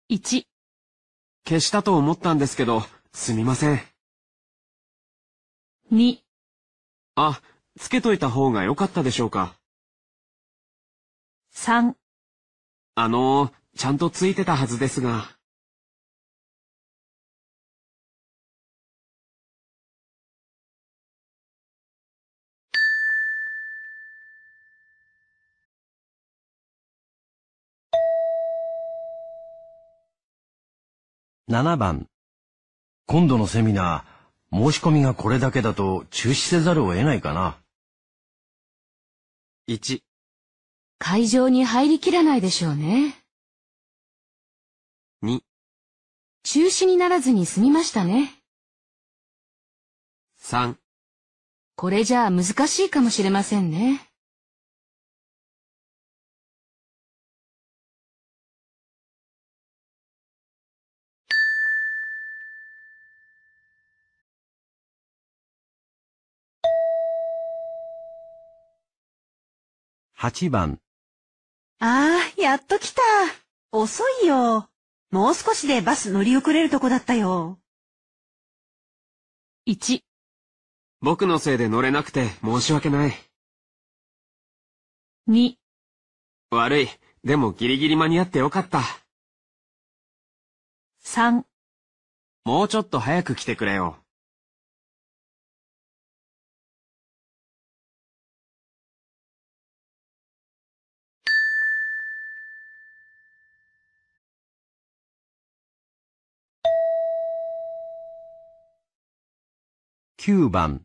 う。1消したと思ったんですけど、すみません。2あ、つけといた方が良かったでしょうか。3あの、ちゃんとついてたはずですが。7番今度のセミナー、申し込みがこれだけだと中止せざるを得ないかな。1会場に入りきらないでしょうね。2中止にならずに済みましたね。3これじゃあ難しいかもしれませんね。8番。ああ、やっと来た。遅いよ。もう少しでバス乗り遅れるとこだったよ。1。僕のせいで乗れなくて申し訳ない。2。悪い。でもギリギリ間に合ってよかった。3。もうちょっと早く来てくれよ。9番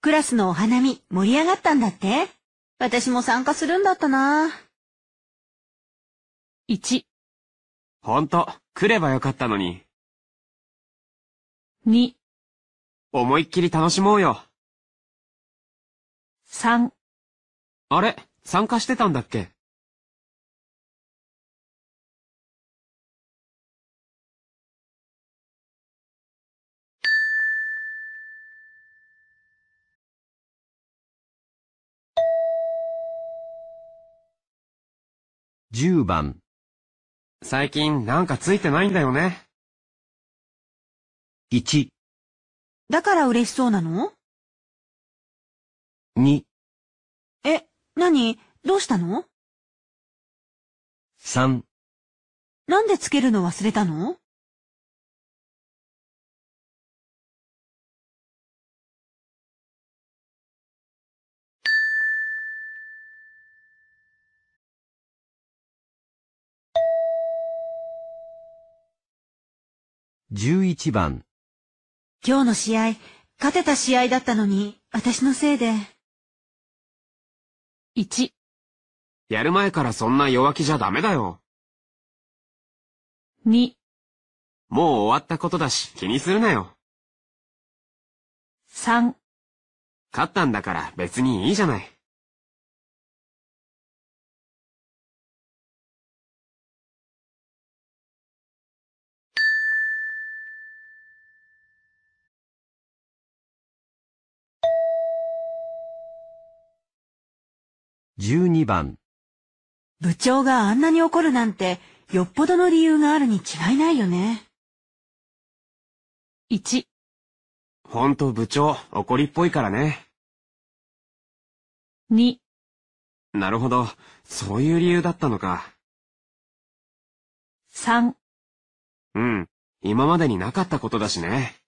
クラスのお花見盛り上がったんだって私も参加するんだったな。1ほんと、来ればよかったのに。2思いっきり楽しもうよ。3あれ、参加してたんだっけ10番最近なんかついてないんだよね。1、だから嬉しそうなの2、え、何どうしたの3、なんでつけるの忘れたの11番今日の試合、勝てた試合だったのに、私のせいで。1、やる前からそんな弱気じゃダメだよ。2、もう終わったことだし気にするなよ。3、勝ったんだから別にいいじゃない。12番部長があんなに怒るなんてよっぽどの理由があるに違いないよね。1ほんと部長怒りっぽいからね。2なるほどそういう理由だったのか。3うん今までになかったことだしね。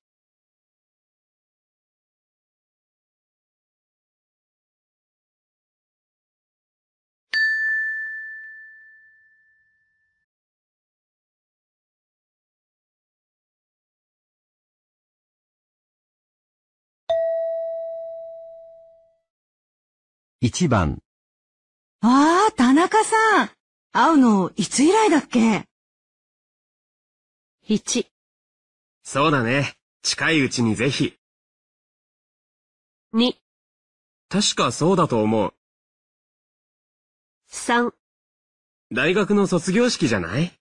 1番。ああ、田中さん。会うの、いつ以来だっけ ?1。そうだね。近いうちにぜひ。2。確かそうだと思う。3。大学の卒業式じゃない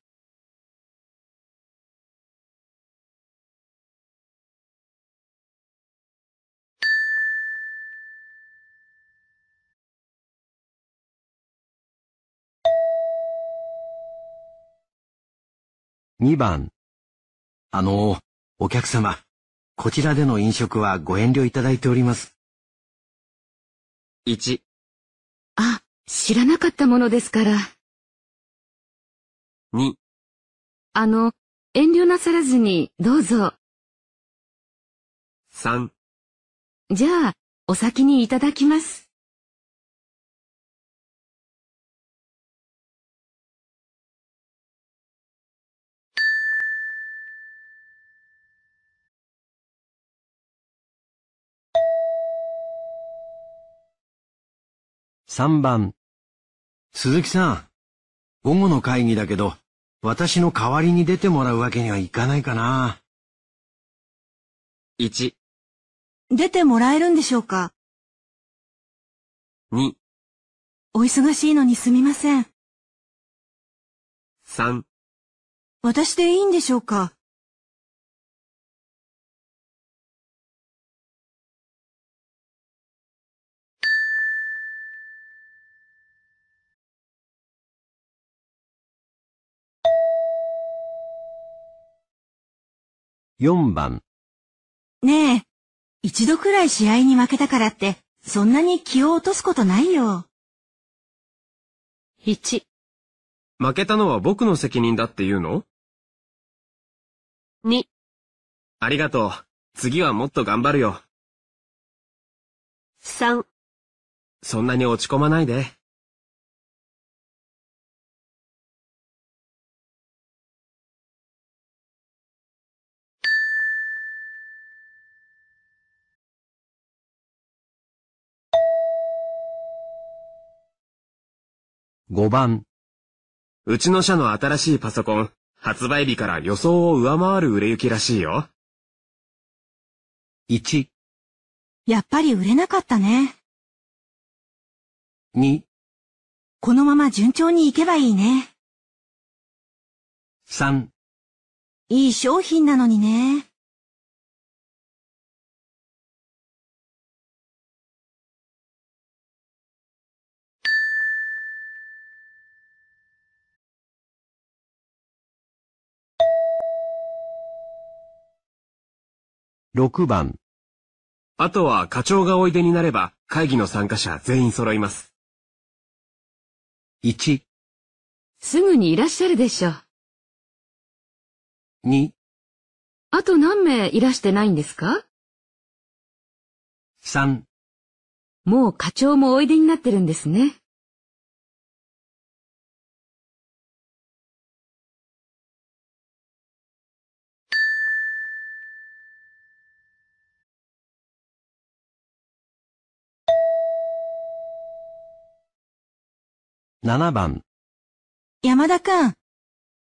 2番。あの、お客様、こちらでの飲食はご遠慮いただいております。1。あ、知らなかったものですから。2。あの、遠慮なさらずに、どうぞ。3。じゃあ、お先にいただきます。3番。鈴木さん、午後の会議だけど、私の代わりに出てもらうわけにはいかないかな。1。出てもらえるんでしょうか ?2。お忙しいのにすみません。3。私でいいんでしょうか4番。ねえ、一度くらい試合に負けたからって、そんなに気を落とすことないよ。1。負けたのは僕の責任だって言うの ?2。ありがとう。次はもっと頑張るよ。3。そんなに落ち込まないで。5番。うちの社の新しいパソコン、発売日から予想を上回る売れ行きらしいよ。1、やっぱり売れなかったね。2、このまま順調にいけばいいね。3、いい商品なのにね。6番。あとは課長がおいでになれば会議の参加者全員揃います。1。すぐにいらっしゃるでしょう。2。あと何名いらしてないんですか ?3。もう課長もおいでになってるんですね。7番山田くん。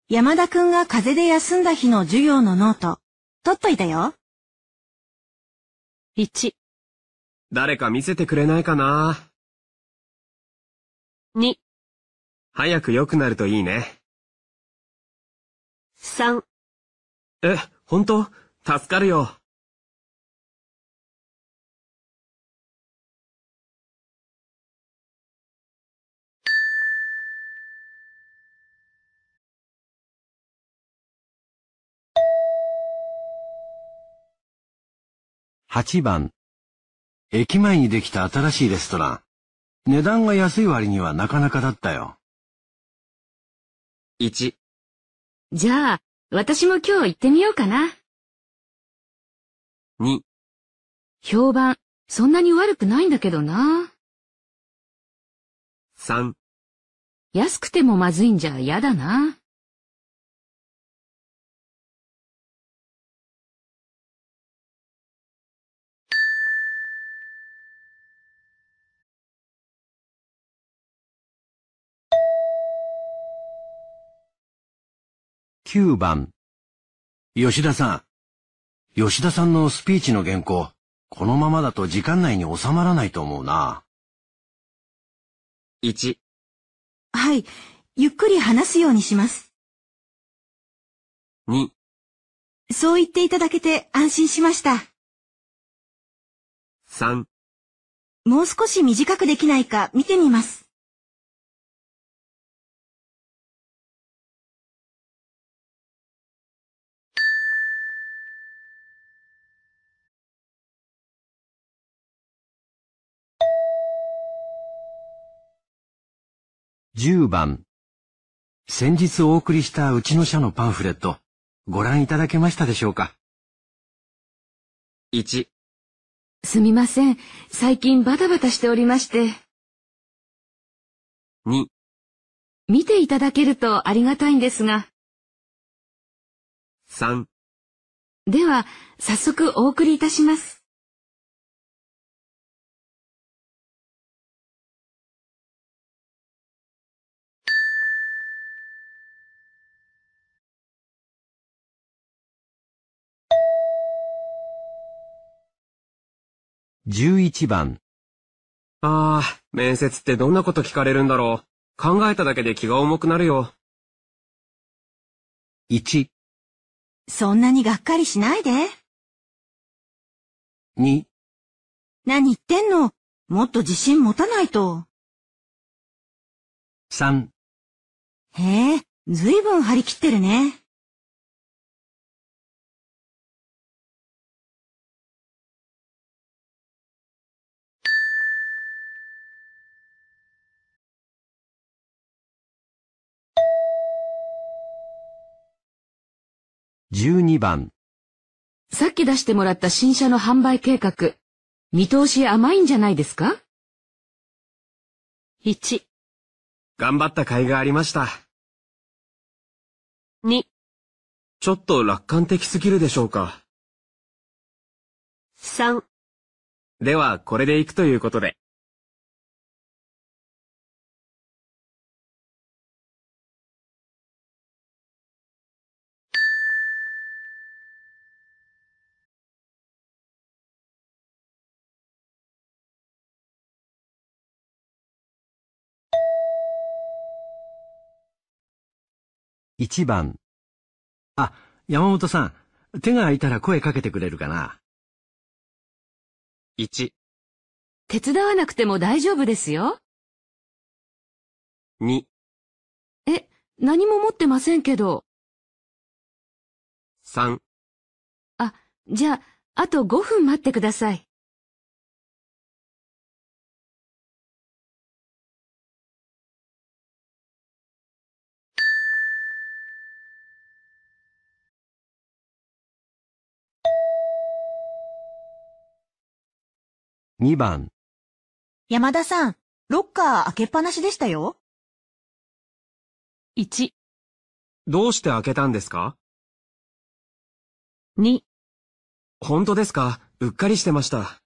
山田くんが風邪で休んだ日の授業のノート、取っといたよ。1、誰か見せてくれないかな2、早く良くなるといいね。3、え、ほんと助かるよ。8番。駅前にできた新しいレストラン。値段が安い割にはなかなかだったよ。1。じゃあ、私も今日行ってみようかな。2。評判、そんなに悪くないんだけどな。3。安くてもまずいんじゃ嫌だな。9番。吉田さん。吉田さんのスピーチの原稿、このままだと時間内に収まらないと思うな。1。はい。ゆっくり話すようにします。2。そう言っていただけて安心しました。3。もう少し短くできないか見てみます。10番。先日お送りしたうちの社のパンフレット、ご覧いただけましたでしょうか ?1。すみません。最近バタバタしておりまして。2。見ていただけるとありがたいんですが。3。では、早速お送りいたします。11番。ああ、面接ってどんなこと聞かれるんだろう。考えただけで気が重くなるよ。1、そんなにがっかりしないで。2、何言ってんのもっと自信持たないと。3、へえ、ずいぶん張り切ってるね。12番。さっき出してもらった新車の販売計画、見通し甘いんじゃないですか ?1、頑張った甲斐がありました。2、ちょっと楽観的すぎるでしょうか。3、では、これで行くということで。1番。あ、山本さん、手が空いたら声かけてくれるかな。1、手伝わなくても大丈夫ですよ。2、え、何も持ってませんけど。3。あ、じゃあ、あと5分待ってください。2番。山田さん、ロッカー開けっぱなしでしたよ。1、どうして開けたんですか2、本当ですかうっかりしてました。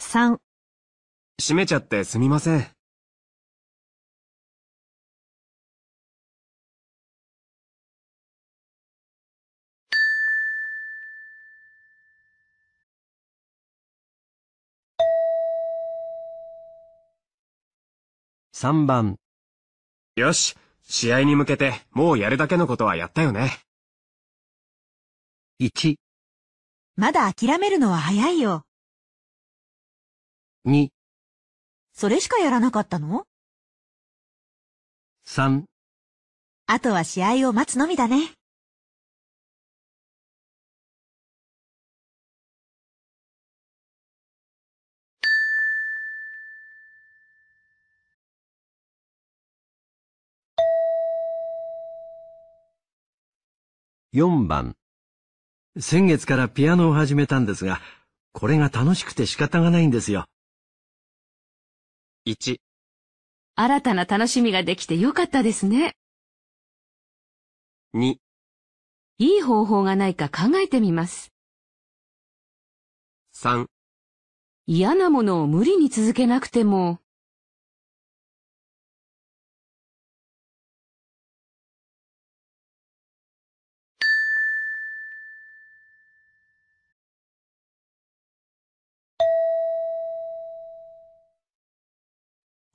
3。閉めちゃってすみません。3番。よし、試合に向けてもうやるだけのことはやったよね。1。まだ諦めるのは早いよ。2。それしかやらなかったの ?3。あとは試合を待つのみだね。4番先月からピアノを始めたんですが、これが楽しくて仕方がないんですよ。1新たな楽しみができてよかったですね。2いい方法がないか考えてみます。3嫌なものを無理に続けなくても、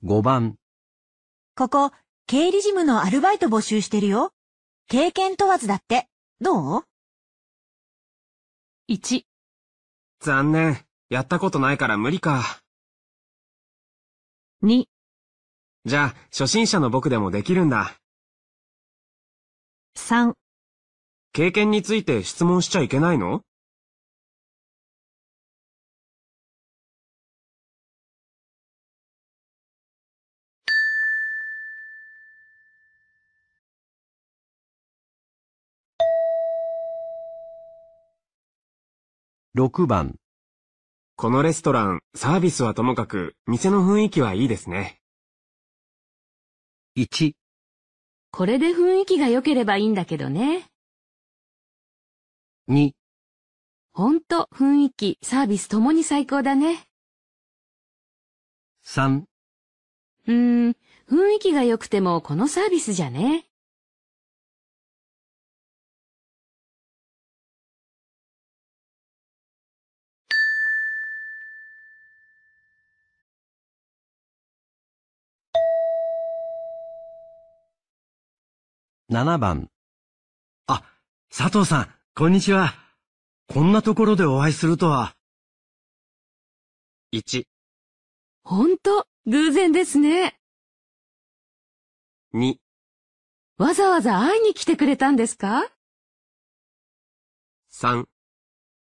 5番。ここ、経理事務のアルバイト募集してるよ。経験問わずだって。どう ?1。残念。やったことないから無理か。2。じゃあ、初心者の僕でもできるんだ。3。経験について質問しちゃいけないの6番。このレストラン、サービスはともかく、店の雰囲気はいいですね。1、これで雰囲気が良ければいいんだけどね。2、ほんと、雰囲気、サービスともに最高だね。3、うーん、雰囲気が良くてもこのサービスじゃね。7番。あ、佐藤さん、こんにちは。こんなところでお会いするとは。1。ほんと、偶然ですね。2。わざわざ会いに来てくれたんですか ?3。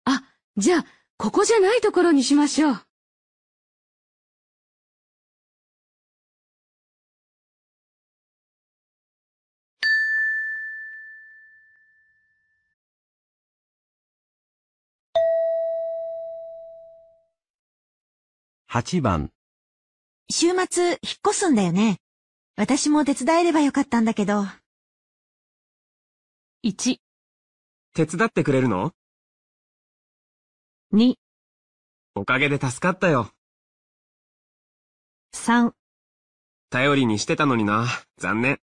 あ、じゃあ、ここじゃないところにしましょう。8番。週末、引っ越すんだよね。私も手伝えればよかったんだけど。1、手伝ってくれるの2、おかげで助かったよ。3、頼りにしてたのにな。残念。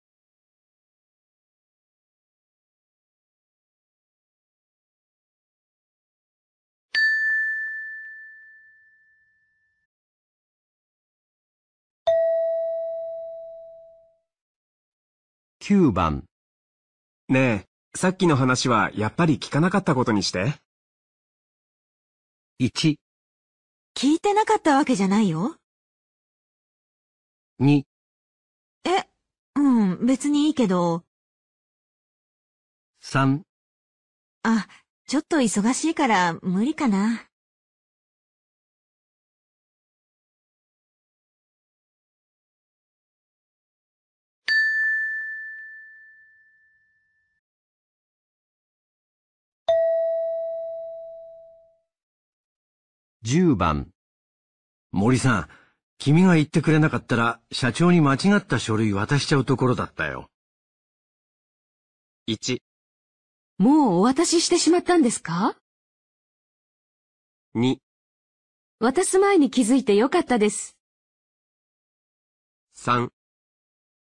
9番。ねえ、さっきの話はやっぱり聞かなかったことにして。1。聞いてなかったわけじゃないよ。2。え、うん、別にいいけど。3。あ、ちょっと忙しいから無理かな。10番。森さん、君が言ってくれなかったら、社長に間違った書類渡しちゃうところだったよ。1。もうお渡ししてしまったんですか ?2。渡す前に気づいてよかったです。3。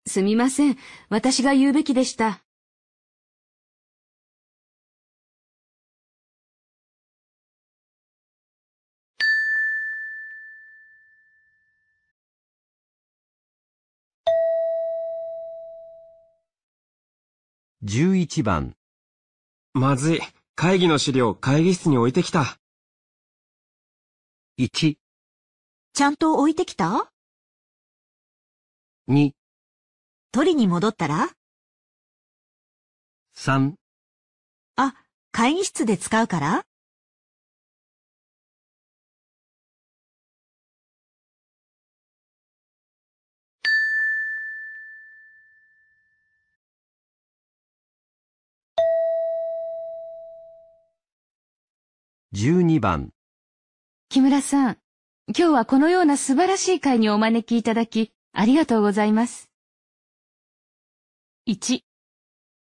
すみません。私が言うべきでした。11番。まずい。会議の資料、会議室に置いてきた。1、ちゃんと置いてきた2、取りに戻ったら3、あ、会議室で使うから12番木村さん、今日はこのような素晴らしい会にお招きいただき、ありがとうございます。1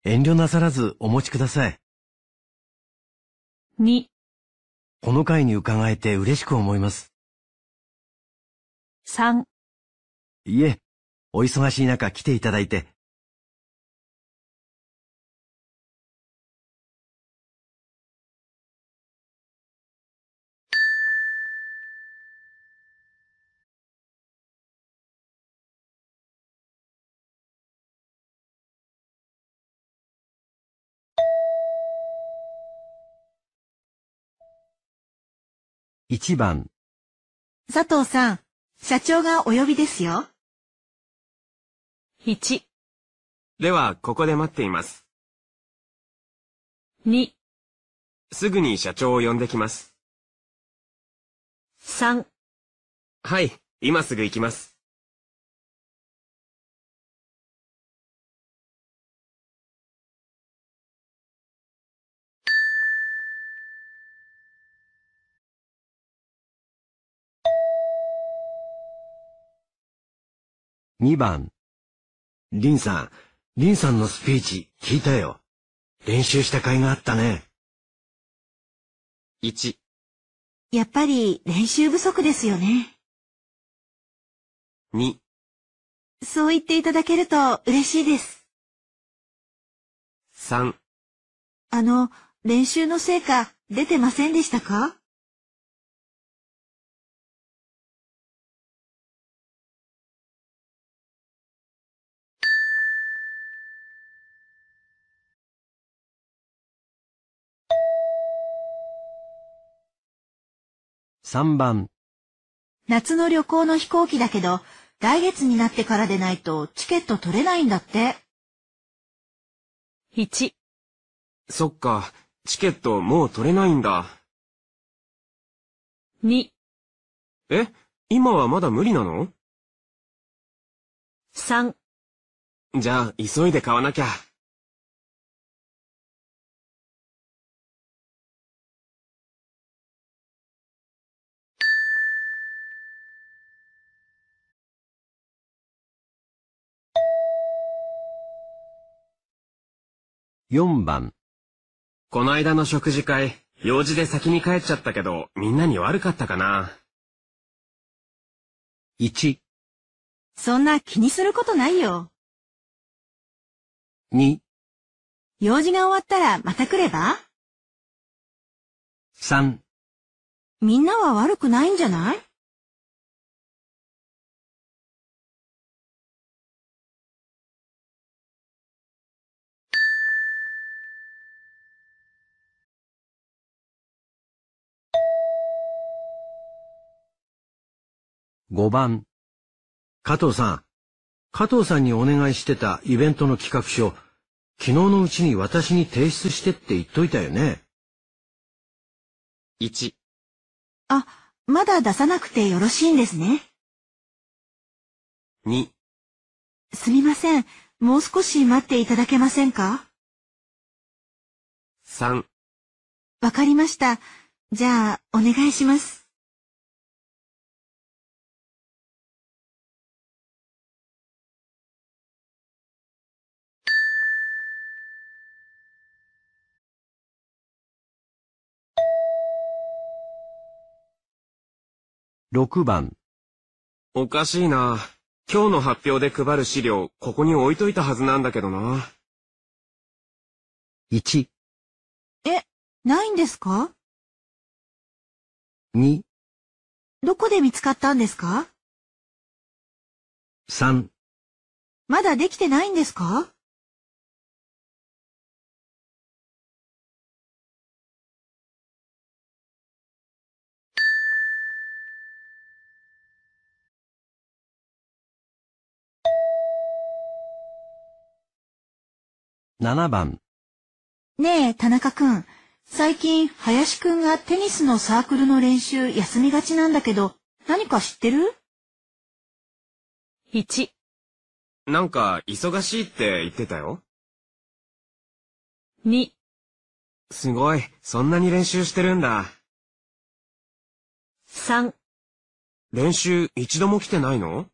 遠慮なさらずお持ちください。2この会に伺えて嬉しく思います。3いえ、お忙しい中来ていただいて1番佐藤さん、社長がお呼びですよ。1、では、ここで待っています。2、すぐに社長を呼んできます。3。はい、今すぐ行きます。2番。リンさん、リンさんのスピーチ聞いたよ。練習した甲斐があったね。1。やっぱり練習不足ですよね。2。そう言っていただけると嬉しいです。3。あの、練習の成果出てませんでしたか3番。夏の旅行の飛行機だけど、来月になってからでないとチケット取れないんだって。1。そっか、チケットもう取れないんだ。2。え、今はまだ無理なの ?3。じゃあ、急いで買わなきゃ。4番。この間の食事会、用事で先に帰っちゃったけど、みんなに悪かったかな。1。そんな気にすることないよ。2。用事が終わったらまた来れば ?3。みんなは悪くないんじゃない5番。加藤さん、加藤さんにお願いしてたイベントの企画書、昨日のうちに私に提出してって言っといたよね。1。あ、まだ出さなくてよろしいんですね。2。すみません。もう少し待っていただけませんか ?3。わかりました。じゃあ、お願いします。6番。おかしいな。今日の発表で配る資料、ここに置いといたはずなんだけどな。1、え、ないんですか2、どこで見つかったんですか3。まだできてないんですか7番。ねえ、田中くん。最近、林くんがテニスのサークルの練習休みがちなんだけど、何か知ってる ?1。なんか、忙しいって言ってたよ。2。すごい、そんなに練習してるんだ。3。練習一度も来てないの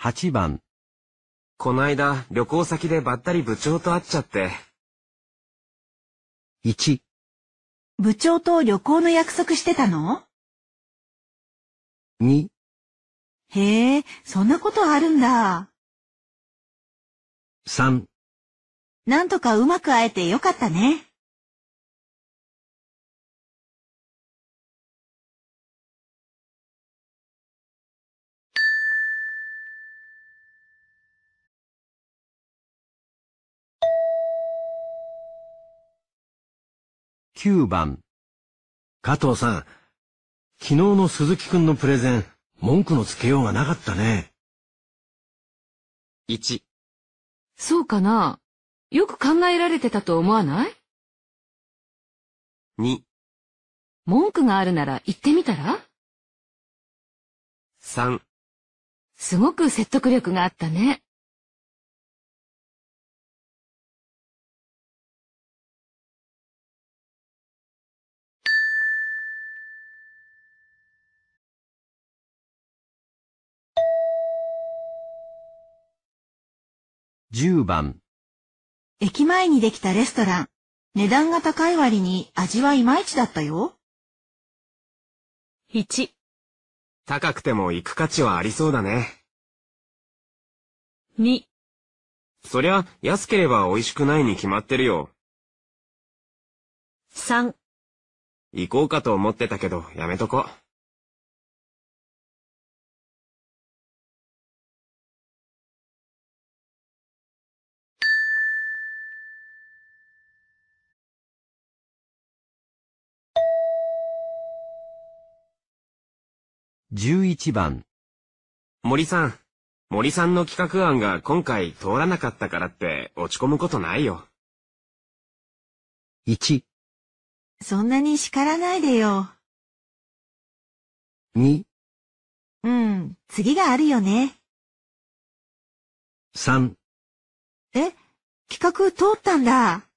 8番。こないだ旅行先でばったり部長と会っちゃって。1。部長と旅行の約束してたの ?2。へえ、そんなことあるんだ。3。なんとかうまく会えてよかったね。9番。加藤さん、昨日の鈴木くんのプレゼン、文句のつけようがなかったね。1。そうかなよく考えられてたと思わない ?2。文句があるなら言ってみたら ?3。すごく説得力があったね。10番。駅前にできたレストラン。値段が高い割に味はいまいちだったよ。1、高くても行く価値はありそうだね。2、そりゃ、安ければ美味しくないに決まってるよ。3、行こうかと思ってたけど、やめとこう。11番。森さん、森さんの企画案が今回通らなかったからって落ち込むことないよ。1、そんなに叱らないでよ。2、うん、次があるよね。3、え、企画通ったんだ。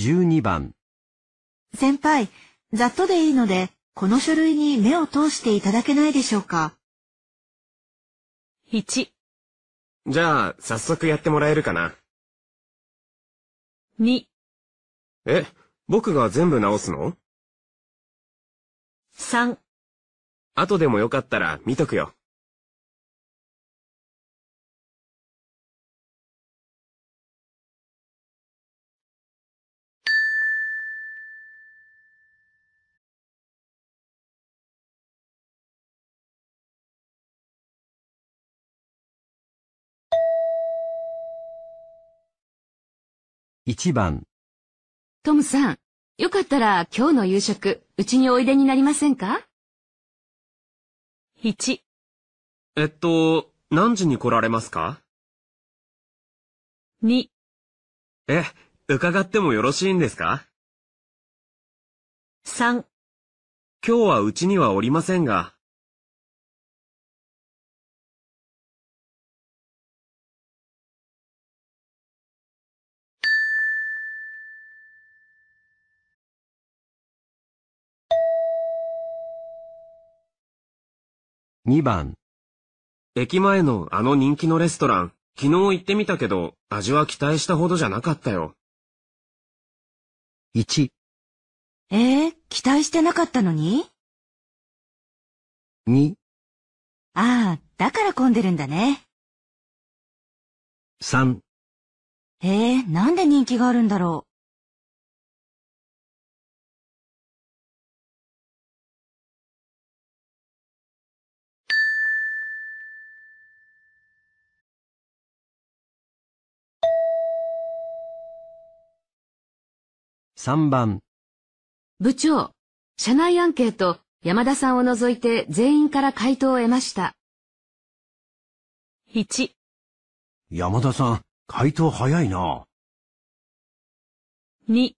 12番先輩、ざっとでいいので、この書類に目を通していただけないでしょうか。1、じゃあ、早速やってもらえるかな。2、え、僕が全部直すの3、後でもよかったら見とくよ。1番トムさん、よかったら今日の夕食、うちにおいでになりませんか ?1、えっと、何時に来られますか2、え、伺ってもよろしいんですか3、今日はうちにはおりませんが、2番。駅前のあの人気のレストラン、昨日行ってみたけど、味は期待したほどじゃなかったよ。1。ええー、期待してなかったのに ?2。ああ、だから混んでるんだね。3。ええー、なんで人気があるんだろう。3番。部長、社内アンケート、山田さんを除いて全員から回答を得ました。1。山田さん、回答早いな。2。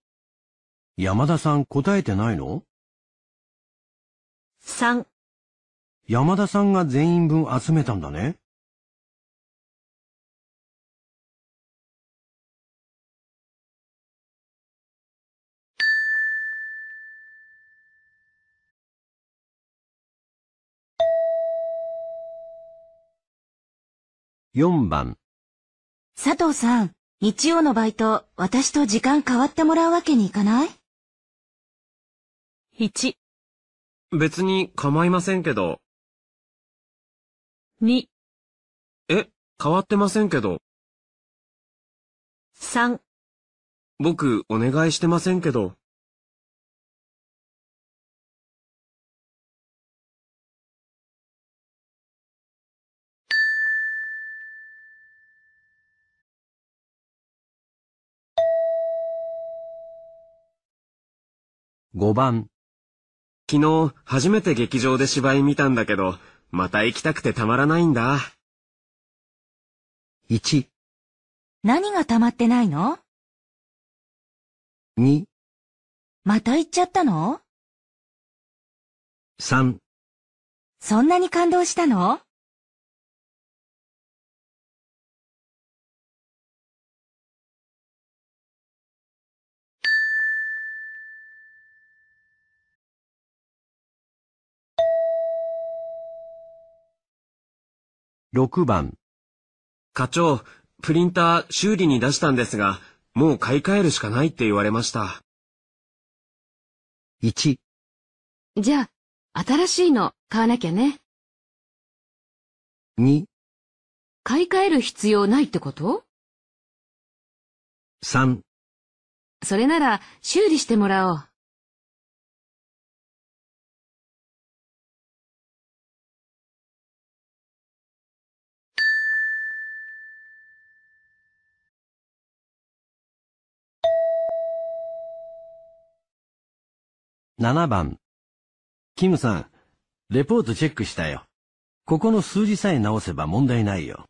山田さん答えてないの ?3。山田さんが全員分集めたんだね。4番。佐藤さん、日曜のバイト、私と時間変わってもらうわけにいかない ?1、別に構いませんけど。2、え、変わってませんけど。3、僕、お願いしてませんけど。5番。昨日、初めて劇場で芝居見たんだけど、また行きたくてたまらないんだ。1、何がたまってないの2、また行っちゃったの3。そんなに感動したの6番。課長、プリンター修理に出したんですが、もう買い替えるしかないって言われました。1。じゃあ、新しいの買わなきゃね。2。買い替える必要ないってこと3。それなら修理してもらおう。7番。キムさん、レポートチェックしたよ。ここの数字さえ直せば問題ないよ。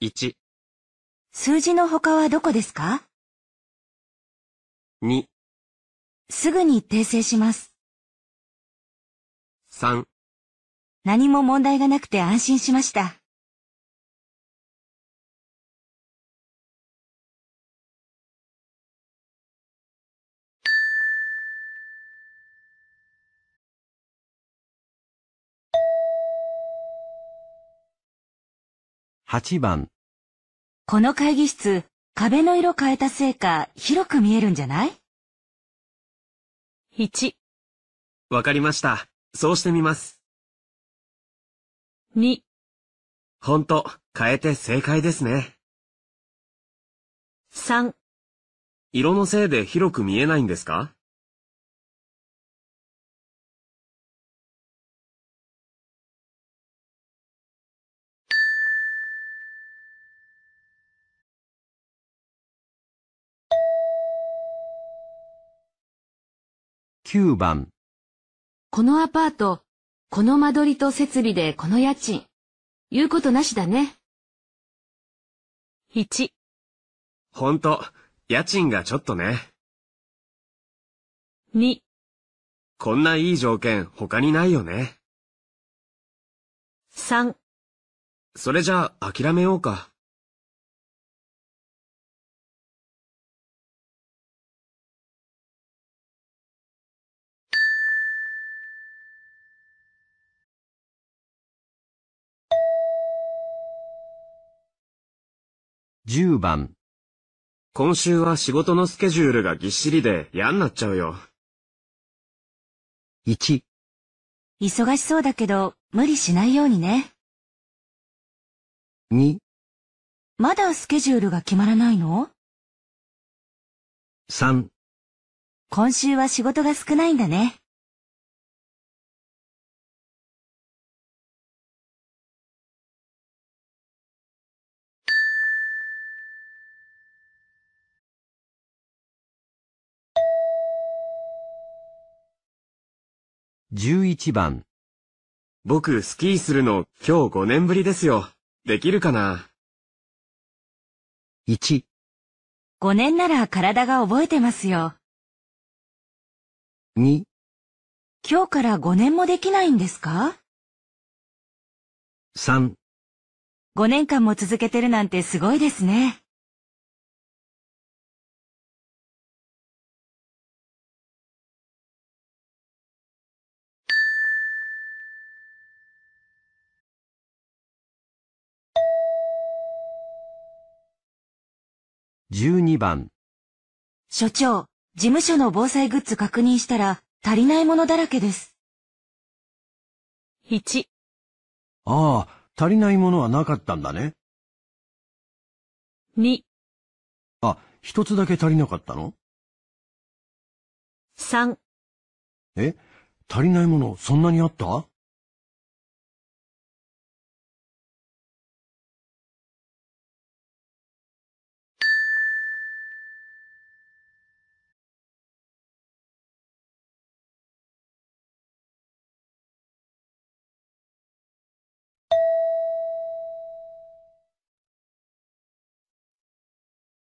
1、数字の他はどこですか2、すぐに訂正します。3、何も問題がなくて安心しました。8番。この会議室、壁の色変えたせいか広く見えるんじゃない ?1。わかりました。そうしてみます。2。ほんと、変えて正解ですね。3。色のせいで広く見えないんですか9番このアパート、この間取りと設備でこの家賃。言うことなしだね。1、ほんと、家賃がちょっとね。2、こんないい条件他にないよね。3、それじゃあ諦めようか。10番。今週は仕事のスケジュールがぎっしりで嫌になっちゃうよ。1、忙しそうだけど、無理しないようにね。2、まだスケジュールが決まらないの3、今週は仕事が少ないんだね。11番。僕スキーするの今日5年ぶりですよ。できるかな ?1。5年なら体が覚えてますよ。2。今日から5年もできないんですか ?3。5年間も続けてるなんてすごいですね。12番。所長、事務所の防災グッズ確認したら、足りないものだらけです。1。ああ、足りないものはなかったんだね。2。あ、一つだけ足りなかったの ?3。え、足りないものそんなにあった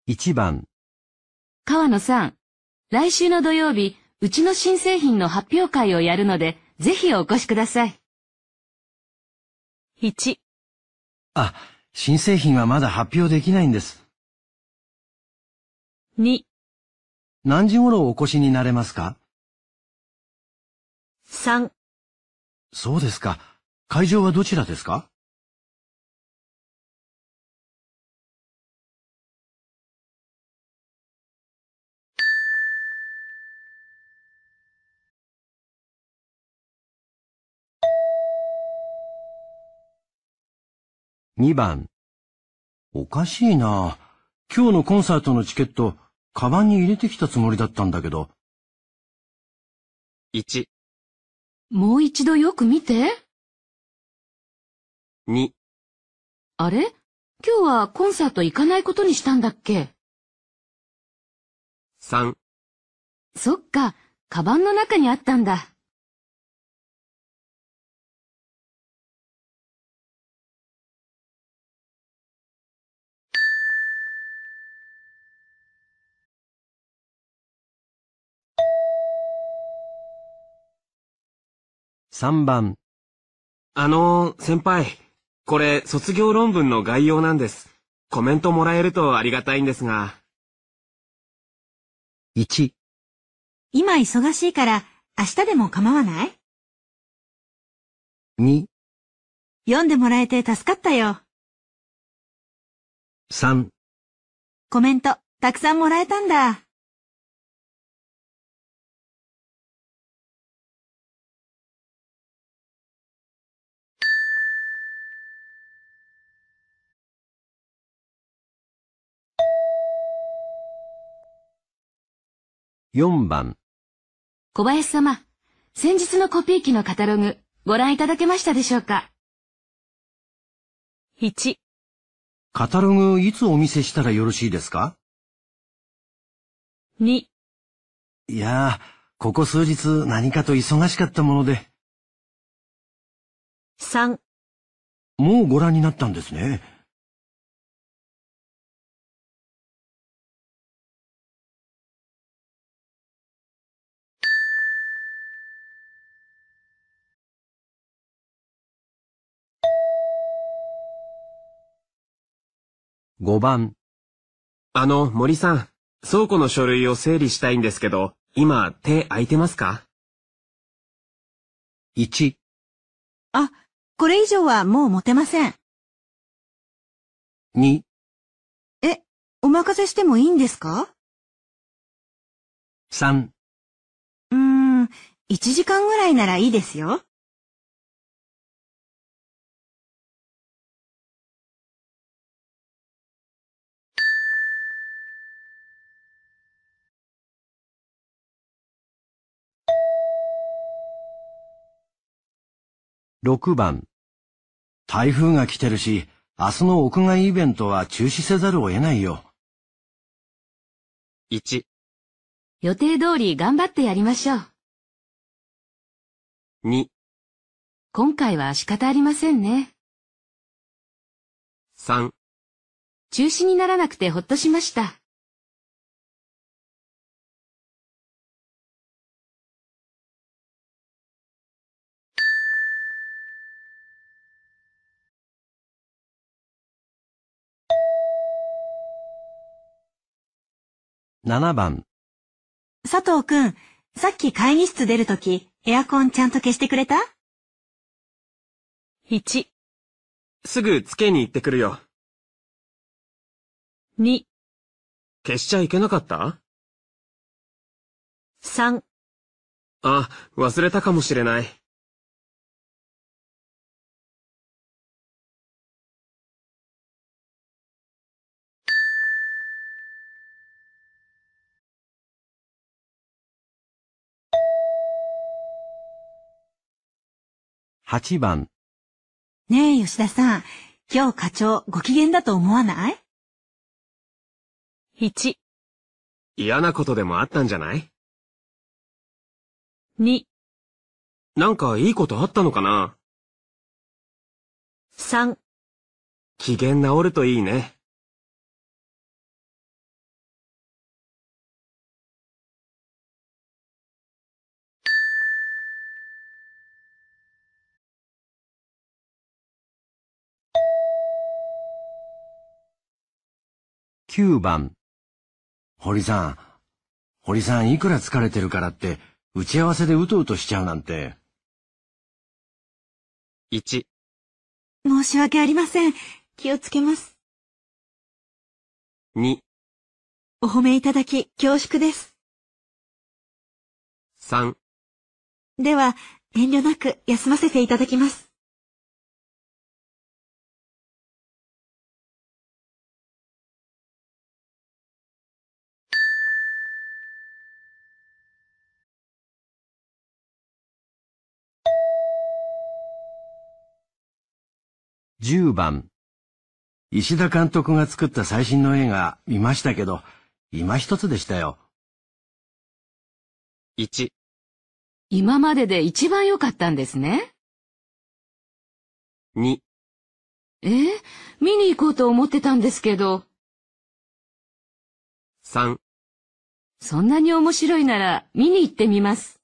1番。川野さん、来週の土曜日、うちの新製品の発表会をやるので、ぜひお越しください。1。あ、新製品はまだ発表できないんです。2。何時頃お越しになれますか ?3。そうですか。会場はどちらですか2番。おかしいな。今日のコンサートのチケット、カバンに入れてきたつもりだったんだけど。1。もう一度よく見て。2。あれ今日はコンサート行かないことにしたんだっけ ?3。そっか、カバンの中にあったんだ。3番。あの先輩、これ卒業論文の概要なんです。コメントもらえるとありがたいんですが。1。今忙しいから明日でも構わない ?2。読んでもらえて助かったよ。3。コメントたくさんもらえたんだ。4番。小林様、先日のコピー機のカタログ、ご覧いただけましたでしょうか ?1。カタログいつお見せしたらよろしいですか ?2。いやー、ここ数日何かと忙しかったもので。3。もうご覧になったんですね。5番。あの、森さん、倉庫の書類を整理したいんですけど、今、手空いてますか ?1。あ、これ以上はもう持てません。2。え、お任せしてもいいんですか ?3。うーん、1時間ぐらいならいいですよ。6番。台風が来てるし、明日の屋外イベントは中止せざるを得ないよ。1、予定通り頑張ってやりましょう。2、今回は仕方ありませんね。3、中止にならなくてほっとしました。7番佐藤くん、さっき会議室出るとき、エアコンちゃんと消してくれた ?1、すぐつけに行ってくるよ。2、消しちゃいけなかった3、あ、忘れたかもしれない。8番。ねえ、吉田さん。今日課長ご機嫌だと思わない ?1、嫌なことでもあったんじゃない2、なんかいいことあったのかな3、機嫌治るといいね。9番。堀さん、堀さんいくら疲れてるからって、打ち合わせでうとうとしちゃうなんて。1。申し訳ありません。気をつけます。2。お褒めいただき恐縮です。3。では、遠慮なく休ませていただきます。10番。石田監督が作った最新の映画見ましたけど、今一つでしたよ。1。今までで一番良かったんですね。2。え見に行こうと思ってたんですけど。3。そんなに面白いなら見に行ってみます。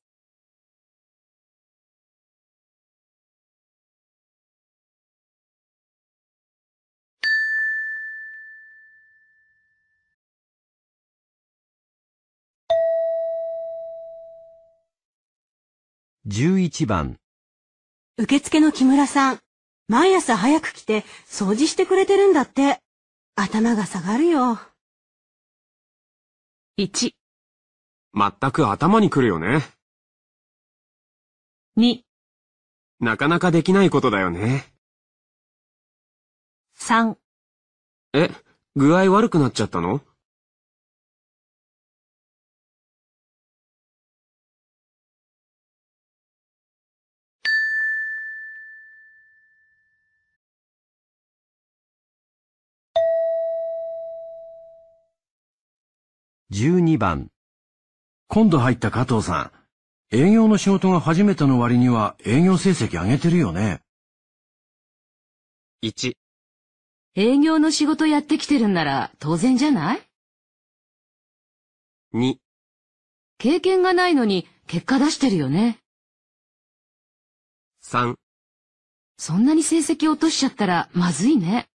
11番。受付の木村さん、毎朝早く来て掃除してくれてるんだって。頭が下がるよ。1。全く頭にくるよね。2。なかなかできないことだよね。3。え、具合悪くなっちゃったの12番。今度入った加藤さん、営業の仕事が初めての割には営業成績上げてるよね。1。営業の仕事やってきてるんなら当然じゃない2。経験がないのに結果出してるよね。3。そんなに成績落としちゃったらまずいね。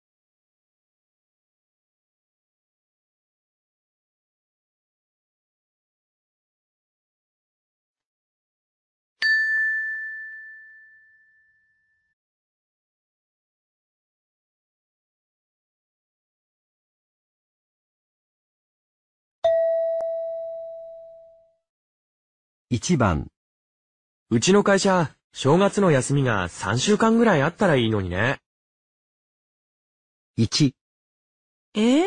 1番。うちの会社、正月の休みが3週間ぐらいあったらいいのにね。1、ええ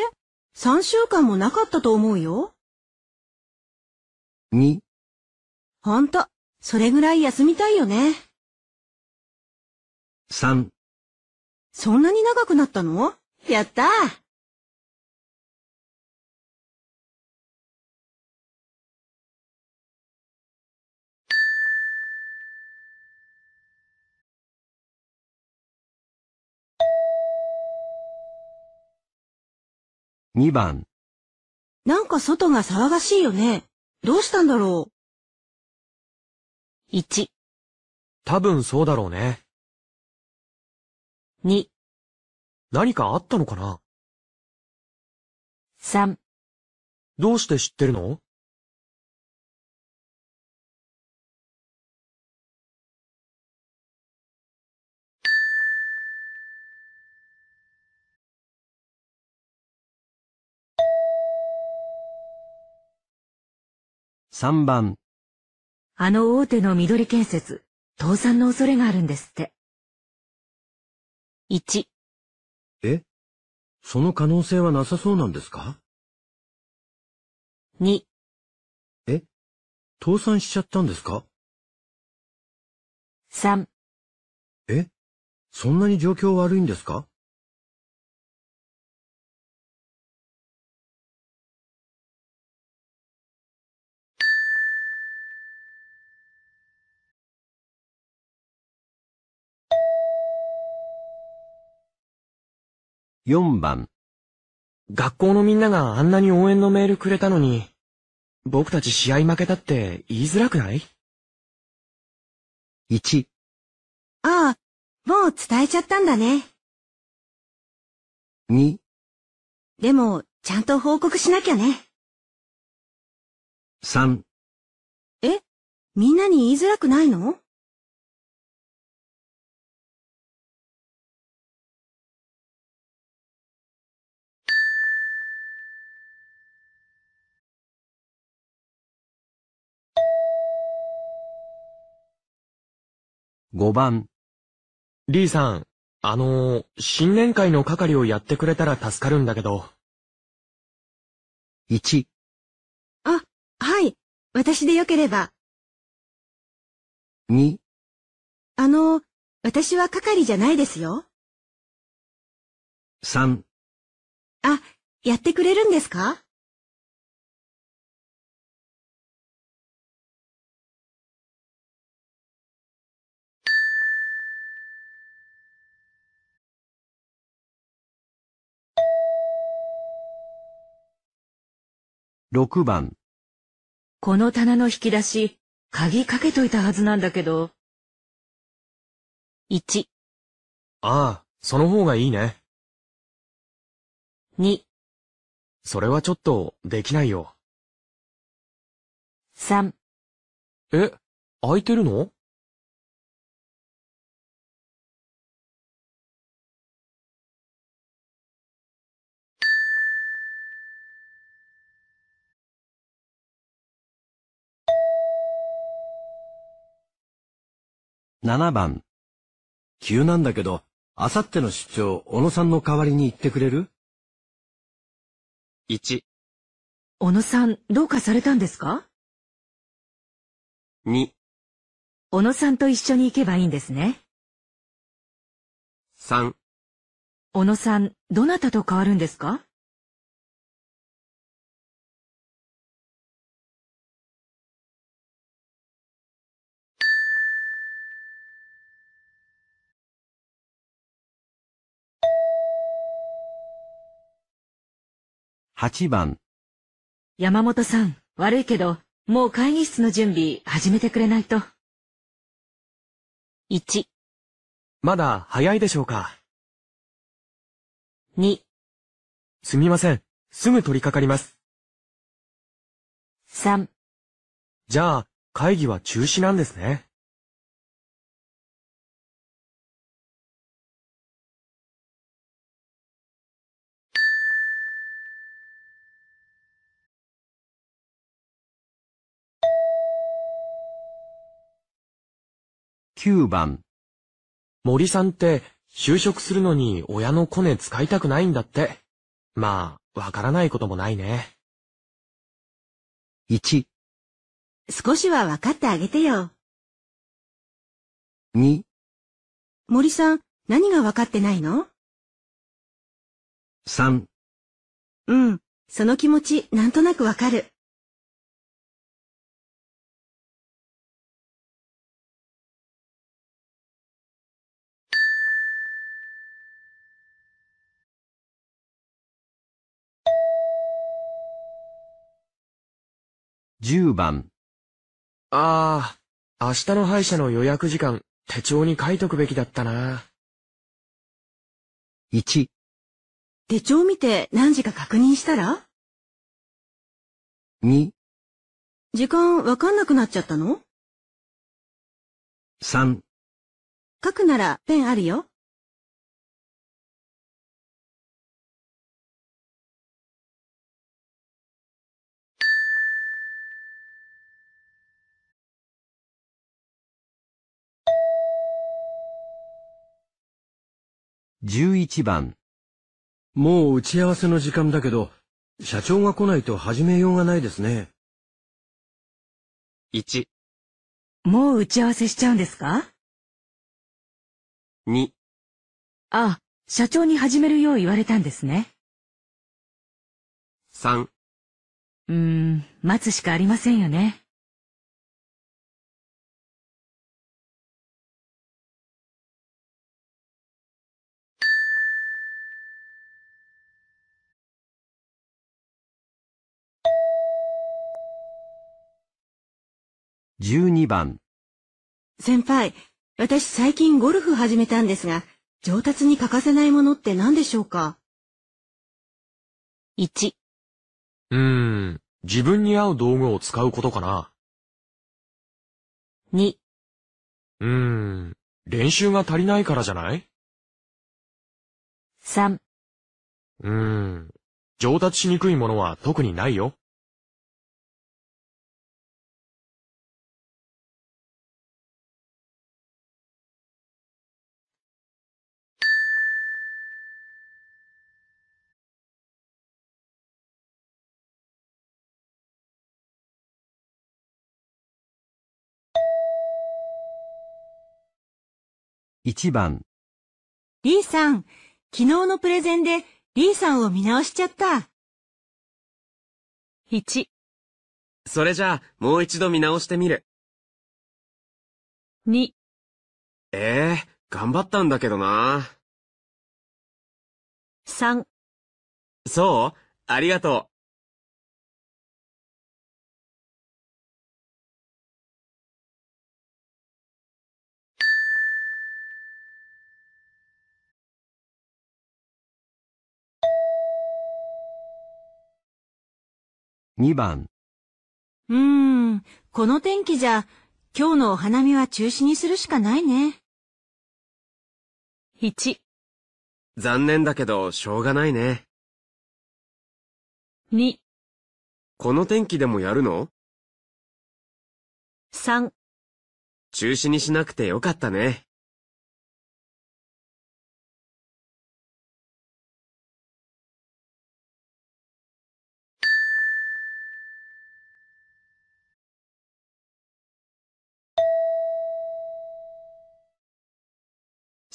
?3 週間もなかったと思うよ。2、ほんと、それぐらい休みたいよね。3。そんなに長くなったのやったー2番。なんか外が騒がしいよね。どうしたんだろう。1、多分そうだろうね。2、何かあったのかな3、どうして知ってるの3番。あの大手の緑建設、倒産の恐れがあるんですって。1。えその可能性はなさそうなんですか ?2。え倒産しちゃったんですか ?3。えそんなに状況悪いんですか4番。学校のみんながあんなに応援のメールくれたのに、僕たち試合負けたって言いづらくない ?1。ああ、もう伝えちゃったんだね。2。でも、ちゃんと報告しなきゃね。3。え、みんなに言いづらくないの5番。リーさん、あのー、新年会の係をやってくれたら助かるんだけど。1。あ、はい。私でよければ。2。あのー、私は係じゃないですよ。3。あ、やってくれるんですか6番。この棚の引き出し、鍵かけといたはずなんだけど。1、ああ、その方がいいね。2、それはちょっと、できないよ。3。え、空いてるの7番。急なんだけど、あさっての出張、小野さんの代わりに行ってくれる ?1。小野さん、どうかされたんですか ?2。小野さんと一緒に行けばいいんですね。3。小野さん、どなたと変わるんですか8番。山本さん、悪いけど、もう会議室の準備始めてくれないと。1、まだ早いでしょうか。2、すみません。すぐ取り掛かります。3。じゃあ、会議は中止なんですね。9番。森さんって、就職するのに親のコネ使いたくないんだって。まあ、わからないこともないね。1。少しはわかってあげてよ。2。森さん、何がわかってないの ?3。うん、その気持ち、なんとなくわかる。10番。ああ、明日の歯医者の予約時間、手帳に書いとくべきだったな。1、手帳見て何時か確認したら2、時間わかんなくなっちゃったの3、書くならペンあるよ。11番。もう打ち合わせの時間だけど、社長が来ないと始めようがないですね。1、もう打ち合わせしちゃうんですか2、あ社長に始めるよう言われたんですね。3。うーん、待つしかありませんよね。12番先輩、私最近ゴルフ始めたんですが、上達に欠かせないものって何でしょうか ?1、うーん、自分に合う道具を使うことかな。2、うーん、練習が足りないからじゃない3、うーん、上達しにくいものは特にないよ。1番リーさん、昨日のプレゼンでリーさんを見直しちゃった。1それじゃあ、もう一度見直してみる。2ええー、頑張ったんだけどな。3そうありがとう。2番うーん、この天気じゃ今日のお花見は中止にするしかないね。1残念だけどしょうがないね。2この天気でもやるの ?3 中止にしなくてよかったね。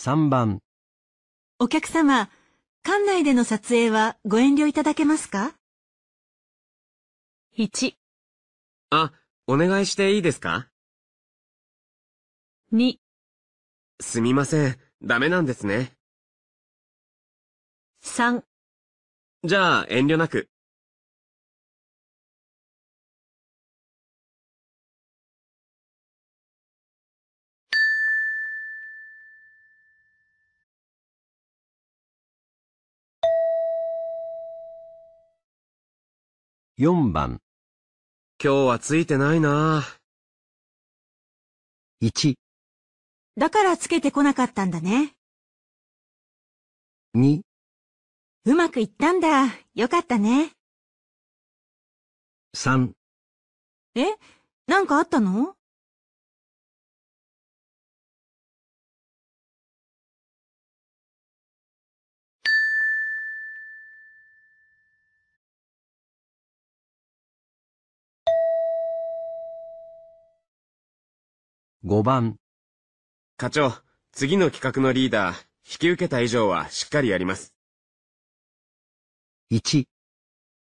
3番。お客様、館内での撮影はご遠慮いただけますか ?1、あ、お願いしていいですか2、すみません、ダメなんですね。3じゃあ遠慮なく。4番。今日はついてないな1、だからつけてこなかったんだね。2、うまくいったんだ。よかったね。3、えなんかあったの5番。課長、次の企画のリーダー、引き受けた以上はしっかりやります。1。引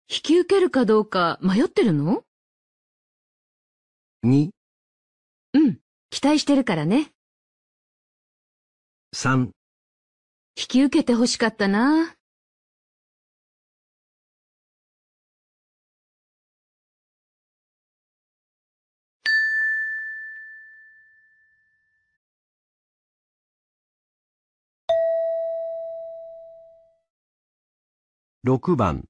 き受けるかどうか迷ってるの ?2。うん、期待してるからね。3。引き受けて欲しかったな。6番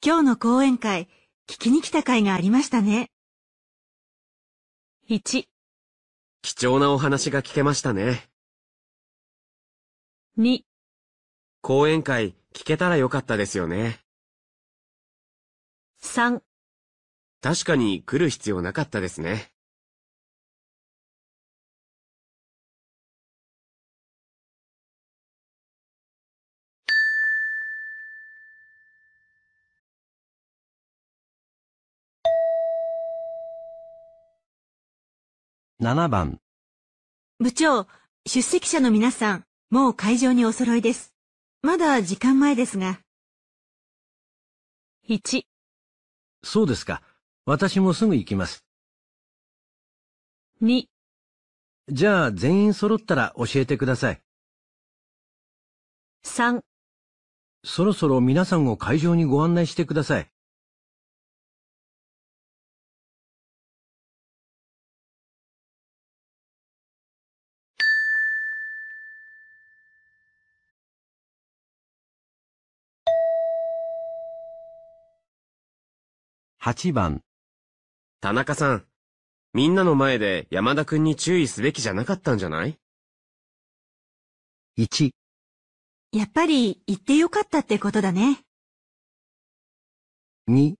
今日の講演会、聞きに来た会がありましたね。1、貴重なお話が聞けましたね。2、講演会、聞けたらよかったですよね。3、確かに来る必要なかったですね。7番部長、出席者の皆さん、もう会場にお揃いです。まだ時間前ですが。1そうですか。私もすぐ行きます。2じゃあ全員揃ったら教えてください。3そろそろ皆さんを会場にご案内してください。8番。田中さん、みんなの前で山田くんに注意すべきじゃなかったんじゃない ?1。やっぱり言ってよかったってことだね。2。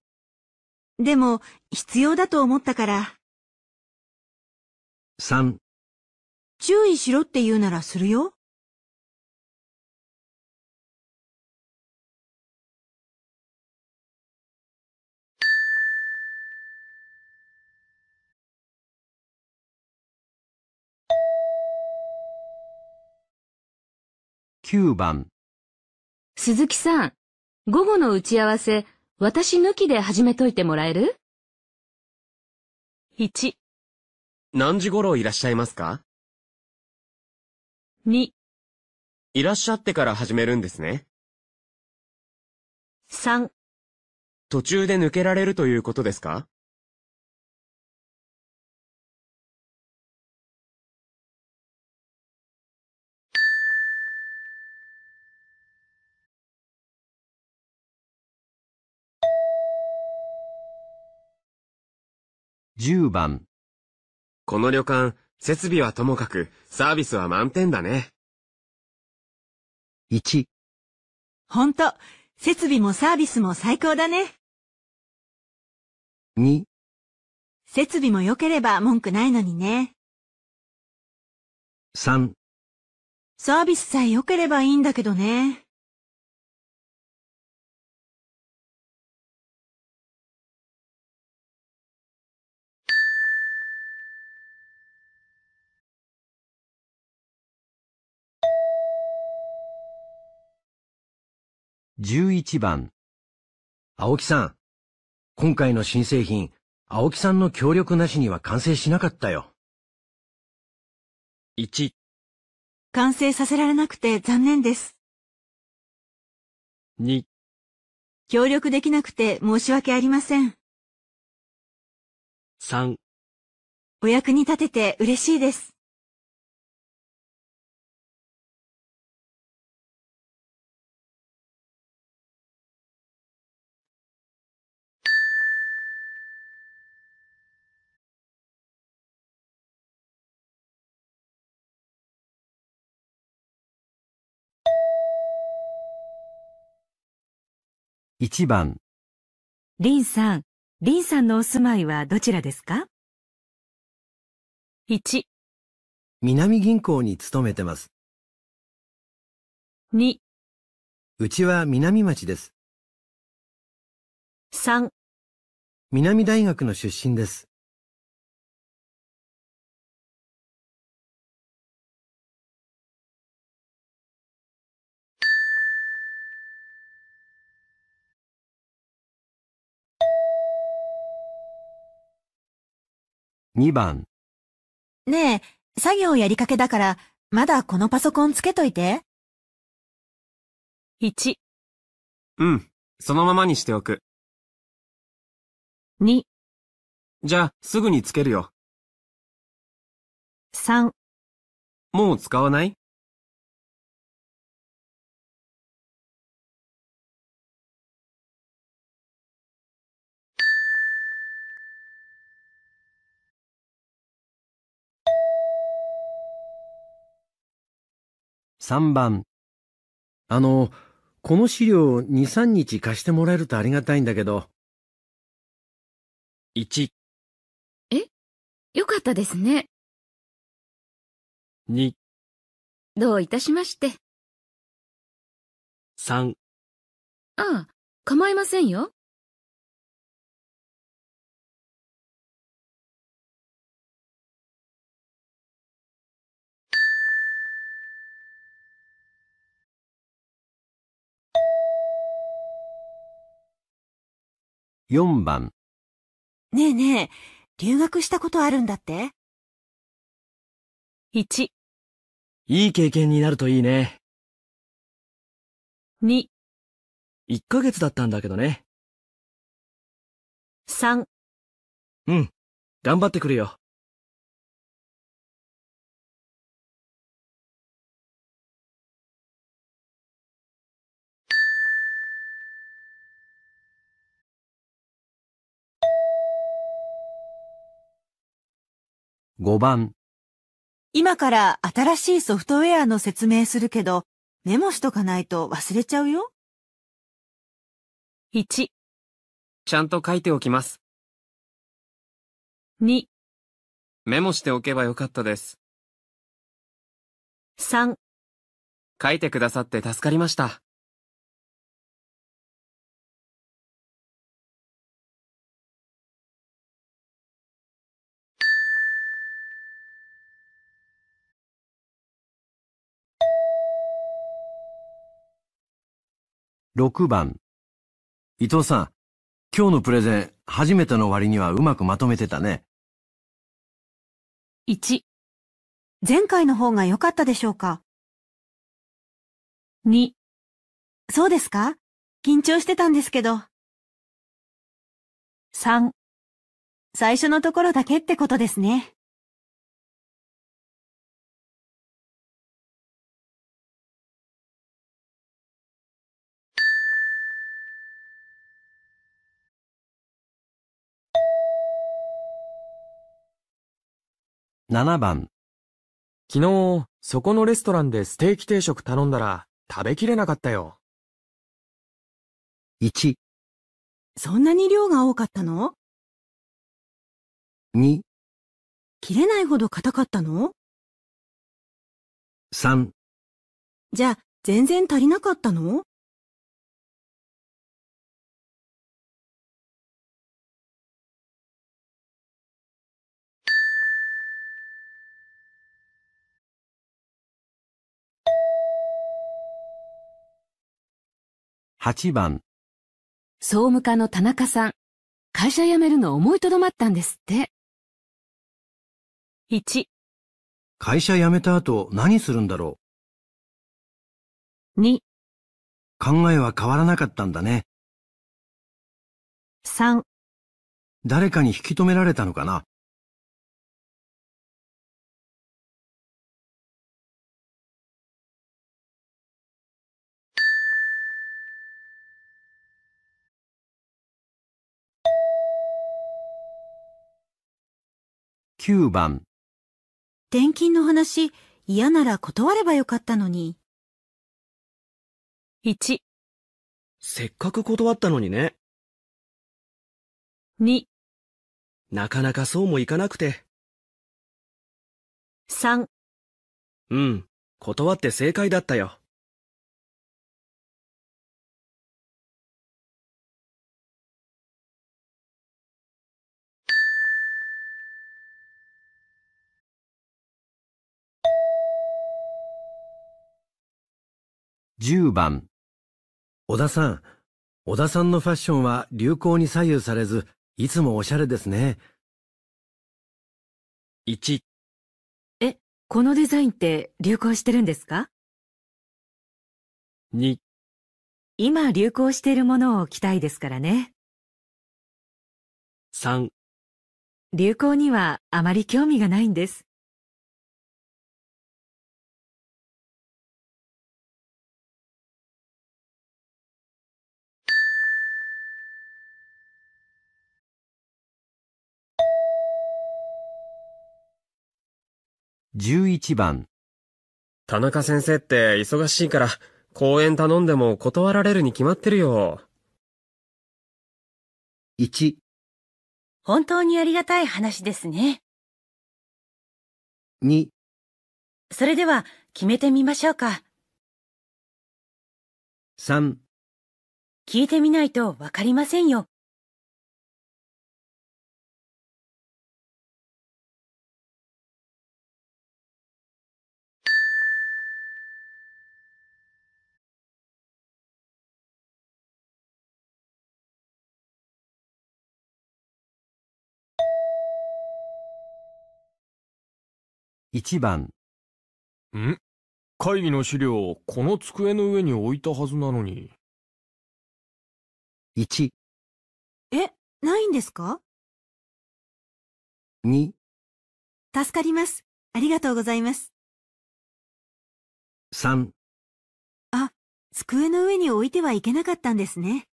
でも、必要だと思ったから。3。注意しろって言うならするよ。9番鈴木さん、午後の打ち合わせ、私抜きで始めといてもらえる ?1、何時頃いらっしゃいますか2、いらっしゃってから始めるんですね。3、途中で抜けられるということですか10番。この旅館、設備はともかく、サービスは満点だね。1。ほんと、設備もサービスも最高だね。2。設備も良ければ文句ないのにね。3。サービスさえ良ければいいんだけどね。11番。青木さん。今回の新製品、青木さんの協力なしには完成しなかったよ。1。完成させられなくて残念です。2。協力できなくて申し訳ありません。3。お役に立てて嬉しいです。1番リンさん、リンさんのお住まいはどちらですか ?1、南銀行に勤めてます。2、うちは南町です。3、南大学の出身です。2番。ねえ、作業やりかけだから、まだこのパソコンつけといて。1。うん、そのままにしておく。2。じゃあ、すぐにつけるよ。3。もう使わない3番。あの、この資料2、3日貸してもらえるとありがたいんだけど。1、えよかったですね。2、どういたしまして。3、ああ、構いませんよ。4番ねえねえ、留学したことあるんだって1、いい経験になるといいね。2、1ヶ月だったんだけどね。3、うん、頑張ってくるよ。5番。今から新しいソフトウェアの説明するけど、メモしとかないと忘れちゃうよ。1、ちゃんと書いておきます。2、メモしておけばよかったです。3、書いてくださって助かりました。6番。伊藤さん、今日のプレゼン、初めての割にはうまくまとめてたね。1、前回の方が良かったでしょうか ?2、そうですか緊張してたんですけど。3、最初のところだけってことですね。7番。昨日、そこのレストランでステーキ定食頼んだら食べきれなかったよ。1、そんなに量が多かったの2、切れないほど硬かったの3、じゃあ、全然足りなかったの8番。総務課の田中さん。会社辞めるの思いとどまったんですって。1。会社辞めた後何するんだろう。2。考えは変わらなかったんだね。3。誰かに引き止められたのかな9番転勤の話嫌なら断ればよかったのに。1、せっかく断ったのにね。2、なかなかそうもいかなくて。3、うん、断って正解だったよ。10番小田さん、小田さんのファッションは流行に左右されず、いつもおしゃれですね。1え、このデザインって流行してるんですか ?2 今流行しているものを着たいですからね。3流行にはあまり興味がないんです。11番。田中先生って忙しいから、講演頼んでも断られるに決まってるよ。1。本当にありがたい話ですね。2。それでは決めてみましょうか。3。聞いてみないとわかりませんよ。1番ん会議の資料、この机の上に置いたはずなのに。1え、ないんですか ?2 助かります。ありがとうございます。3あ、机の上に置いてはいけなかったんですね。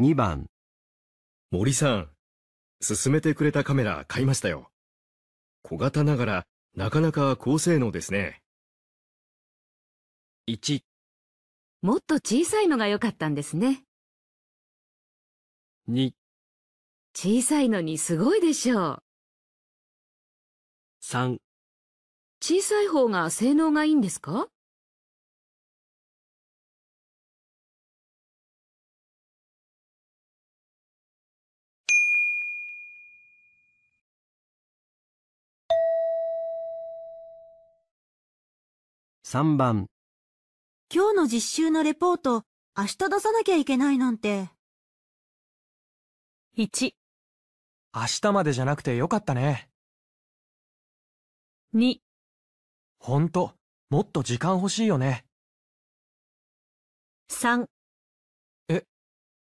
2番森さん、勧めてくれたカメラ買いましたよ。小型ながらなかなか高性能ですね。1もっと小さいのが良かったんですね。2小さいのにすごいでしょう。3小さい方が性能がいいんですか3番今日の実習のレポート明日出さなきゃいけないなんて1明日までじゃなくてよかったね2ほんともっと時間欲しいよね3え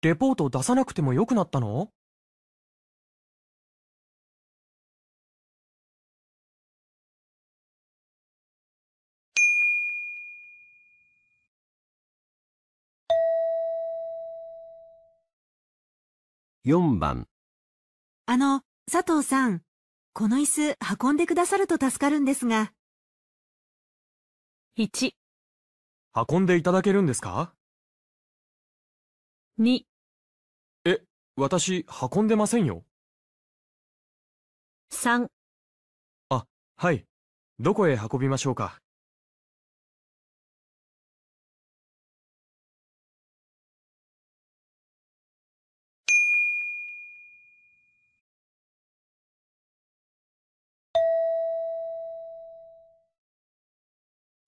レポート出さなくてもよくなったの4番あの、佐藤さん、この椅子運んでくださると助かるんですが。1運んでいただけるんですか ?2 え、私運んでませんよ。3あ、はい。どこへ運びましょうか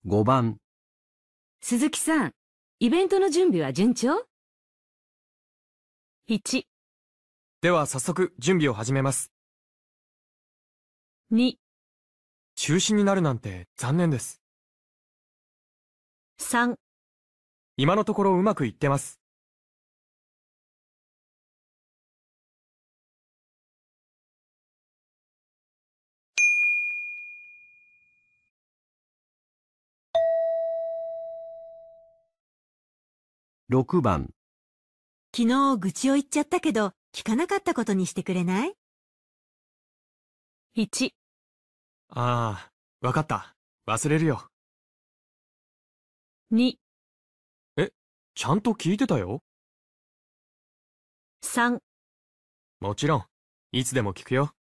5番。鈴木さん、イベントの準備は順調 ?1。では早速準備を始めます。2。中止になるなんて残念です。3。今のところうまくいってます。6番昨日愚痴を言っちゃったけど聞かなかったことにしてくれない ?1 ああ、わかった。忘れるよ。2え、ちゃんと聞いてたよ。3もちろん、いつでも聞くよ。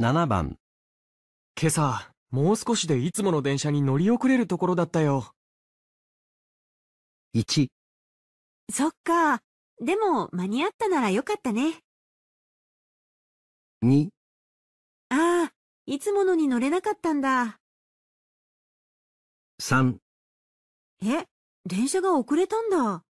7番今朝、もう少しでいつもの電車に乗り遅れるところだったよ。1そっか。でも間に合ったならよかったね。2ああ、いつものに乗れなかったんだ。3え、電車が遅れたんだ。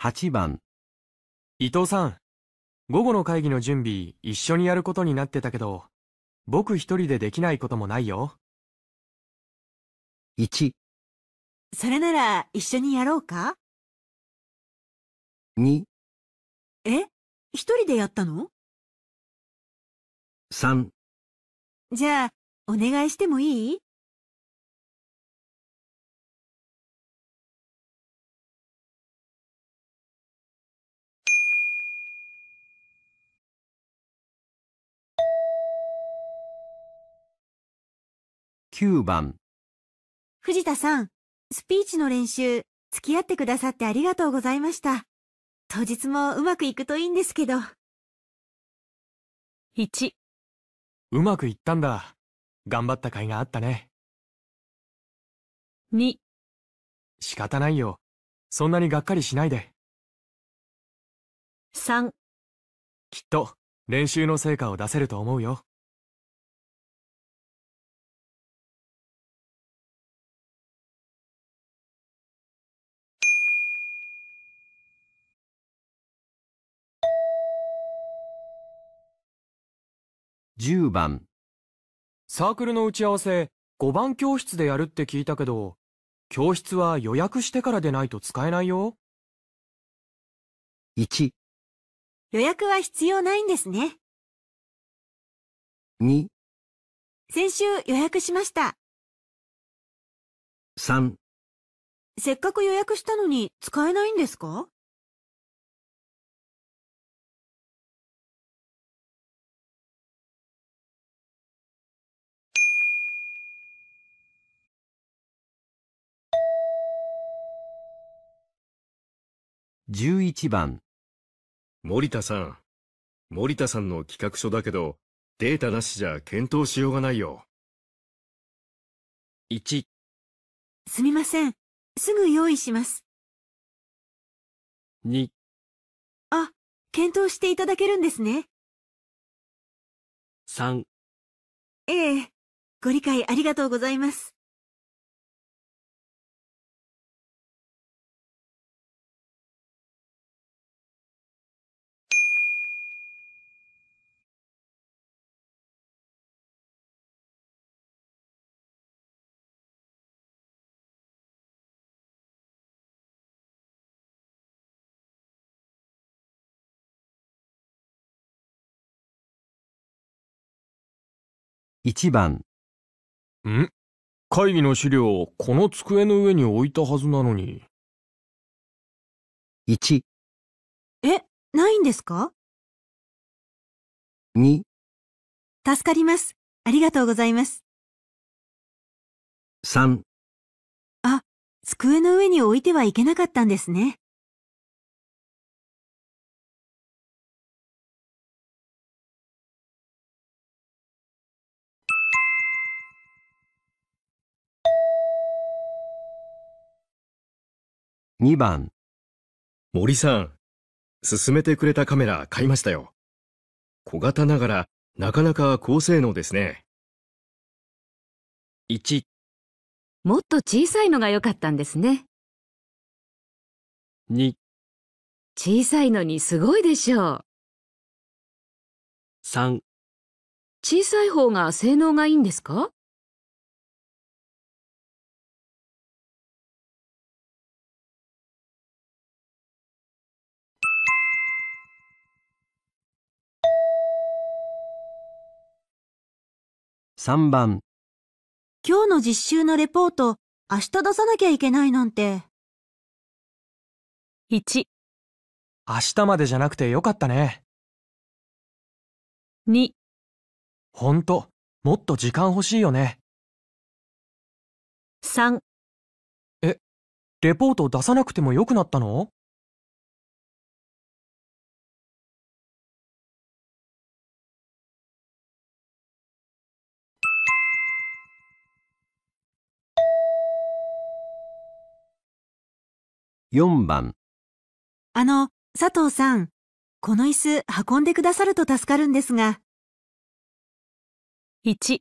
8番。伊藤さん、午後の会議の準備一緒にやることになってたけど、僕一人でできないこともないよ。1、それなら一緒にやろうか2、え一人でやったの3。じゃあ、お願いしてもいい9番藤田さん、スピーチの練習、付き合ってくださってありがとうございました。当日もうまくいくといいんですけど。1うまくいったんだ。頑張った甲斐があったね。2仕方ないよ。そんなにがっかりしないで。3きっと練習の成果を出せると思うよ。10番サークルの打ち合わせ5番教室でやるって聞いたけど、教室は予約してからでないと使えないよ。1、予約は必要ないんですね。2、先週予約しました。3、せっかく予約したのに使えないんですか11番森田さん森田さんの企画書だけどデータなしじゃ検討しようがないよ1すみませんすぐ用意します2あ検討していただけるんですね3ええご理解ありがとうございます1番ん会議の資料この机の上に置いたはずなのに1えないんですか2助かりますありがとうございます3あ机の上に置いてはいけなかったんですね2番森さん、勧めてくれたカメラ買いましたよ。小型ながらなかなか高性能ですね。1もっと小さいのが良かったんですね。2小さいのにすごいでしょう。3小さい方が性能がいいんですか3番今日の実習のレポート明日出さなきゃいけないなんて。1明日までじゃなくてよかったね。2ほんと、もっと時間欲しいよね。3え、レポート出さなくてもよくなったの4番あの、佐藤さん、この椅子運んでくださると助かるんですが。1、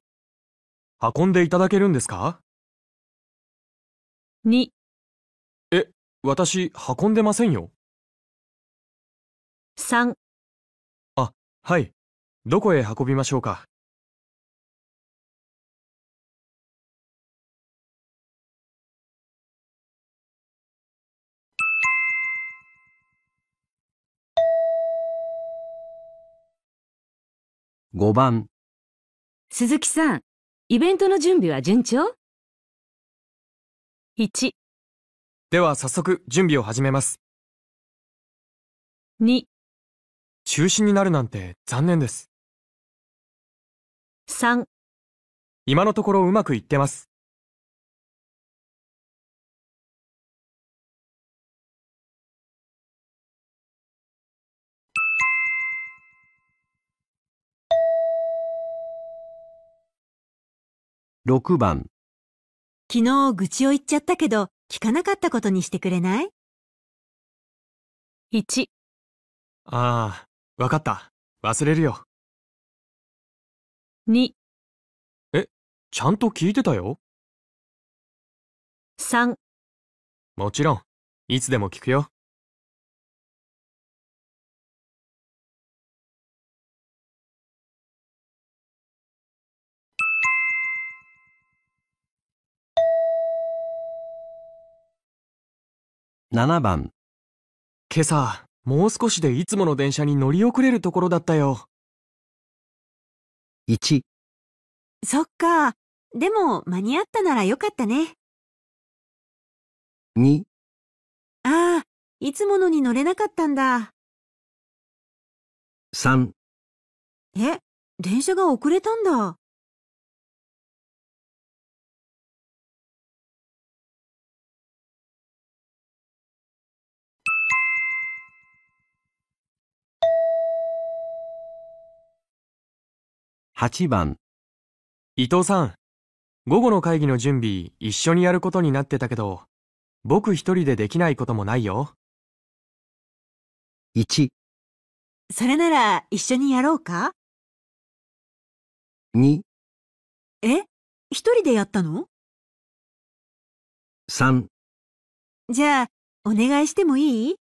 運んでいただけるんですか2、え、私、運んでませんよ。3、あ、はい。どこへ運びましょうか5番鈴木さん、イベントの準備は順調 ?1、では早速準備を始めます。2、中止になるなんて残念です。3、今のところうまくいってます。6番昨日愚痴を言っちゃったけど聞かなかったことにしてくれない ?1 ああ、わかった。忘れるよ。2え、ちゃんと聞いてたよ。3もちろん、いつでも聞くよ。7番今朝もう少しでいつもの電車に乗り遅れるところだったよ1そっかでも間に合ったならよかったね2ああいつものに乗れなかったんだ3え電車が遅れたんだ8番伊藤さん、午後の会議の準備一緒にやることになってたけど、僕一人でできないこともないよ。1、それなら一緒にやろうか2、え一人でやったの3じゃあ、お願いしてもいい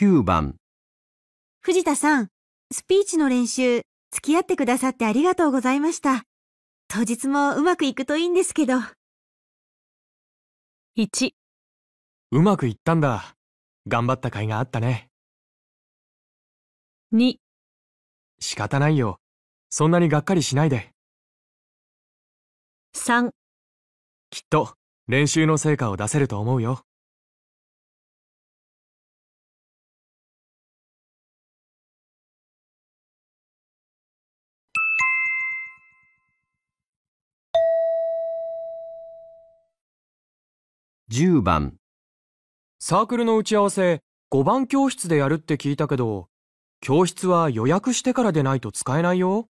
9番藤田さん、スピーチの練習、付き合ってくださってありがとうございました。当日もうまくいくといいんですけど。1うまくいったんだ。頑張った甲斐があったね。2仕方ないよ。そんなにがっかりしないで。3きっと練習の成果を出せると思うよ。10番サークルの打ち合わせ5番教室でやるって聞いたけど教室は予約してからでないと使えないよ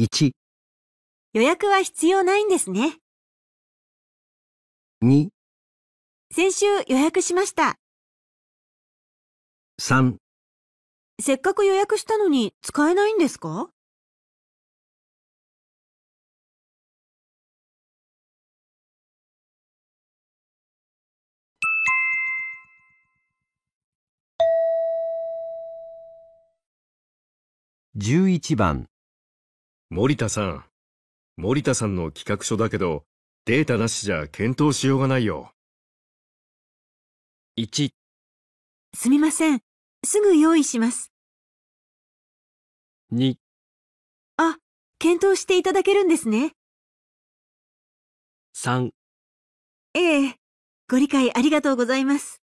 1予約は必要ないんですね2先週予約しました3せっかく予約したのに使えないんですか11番森田さん森田さんの企画書だけどデータなしじゃ検討しようがないよ1すみませんすぐ用意します2あ検討していただけるんですね3ええご理解ありがとうございます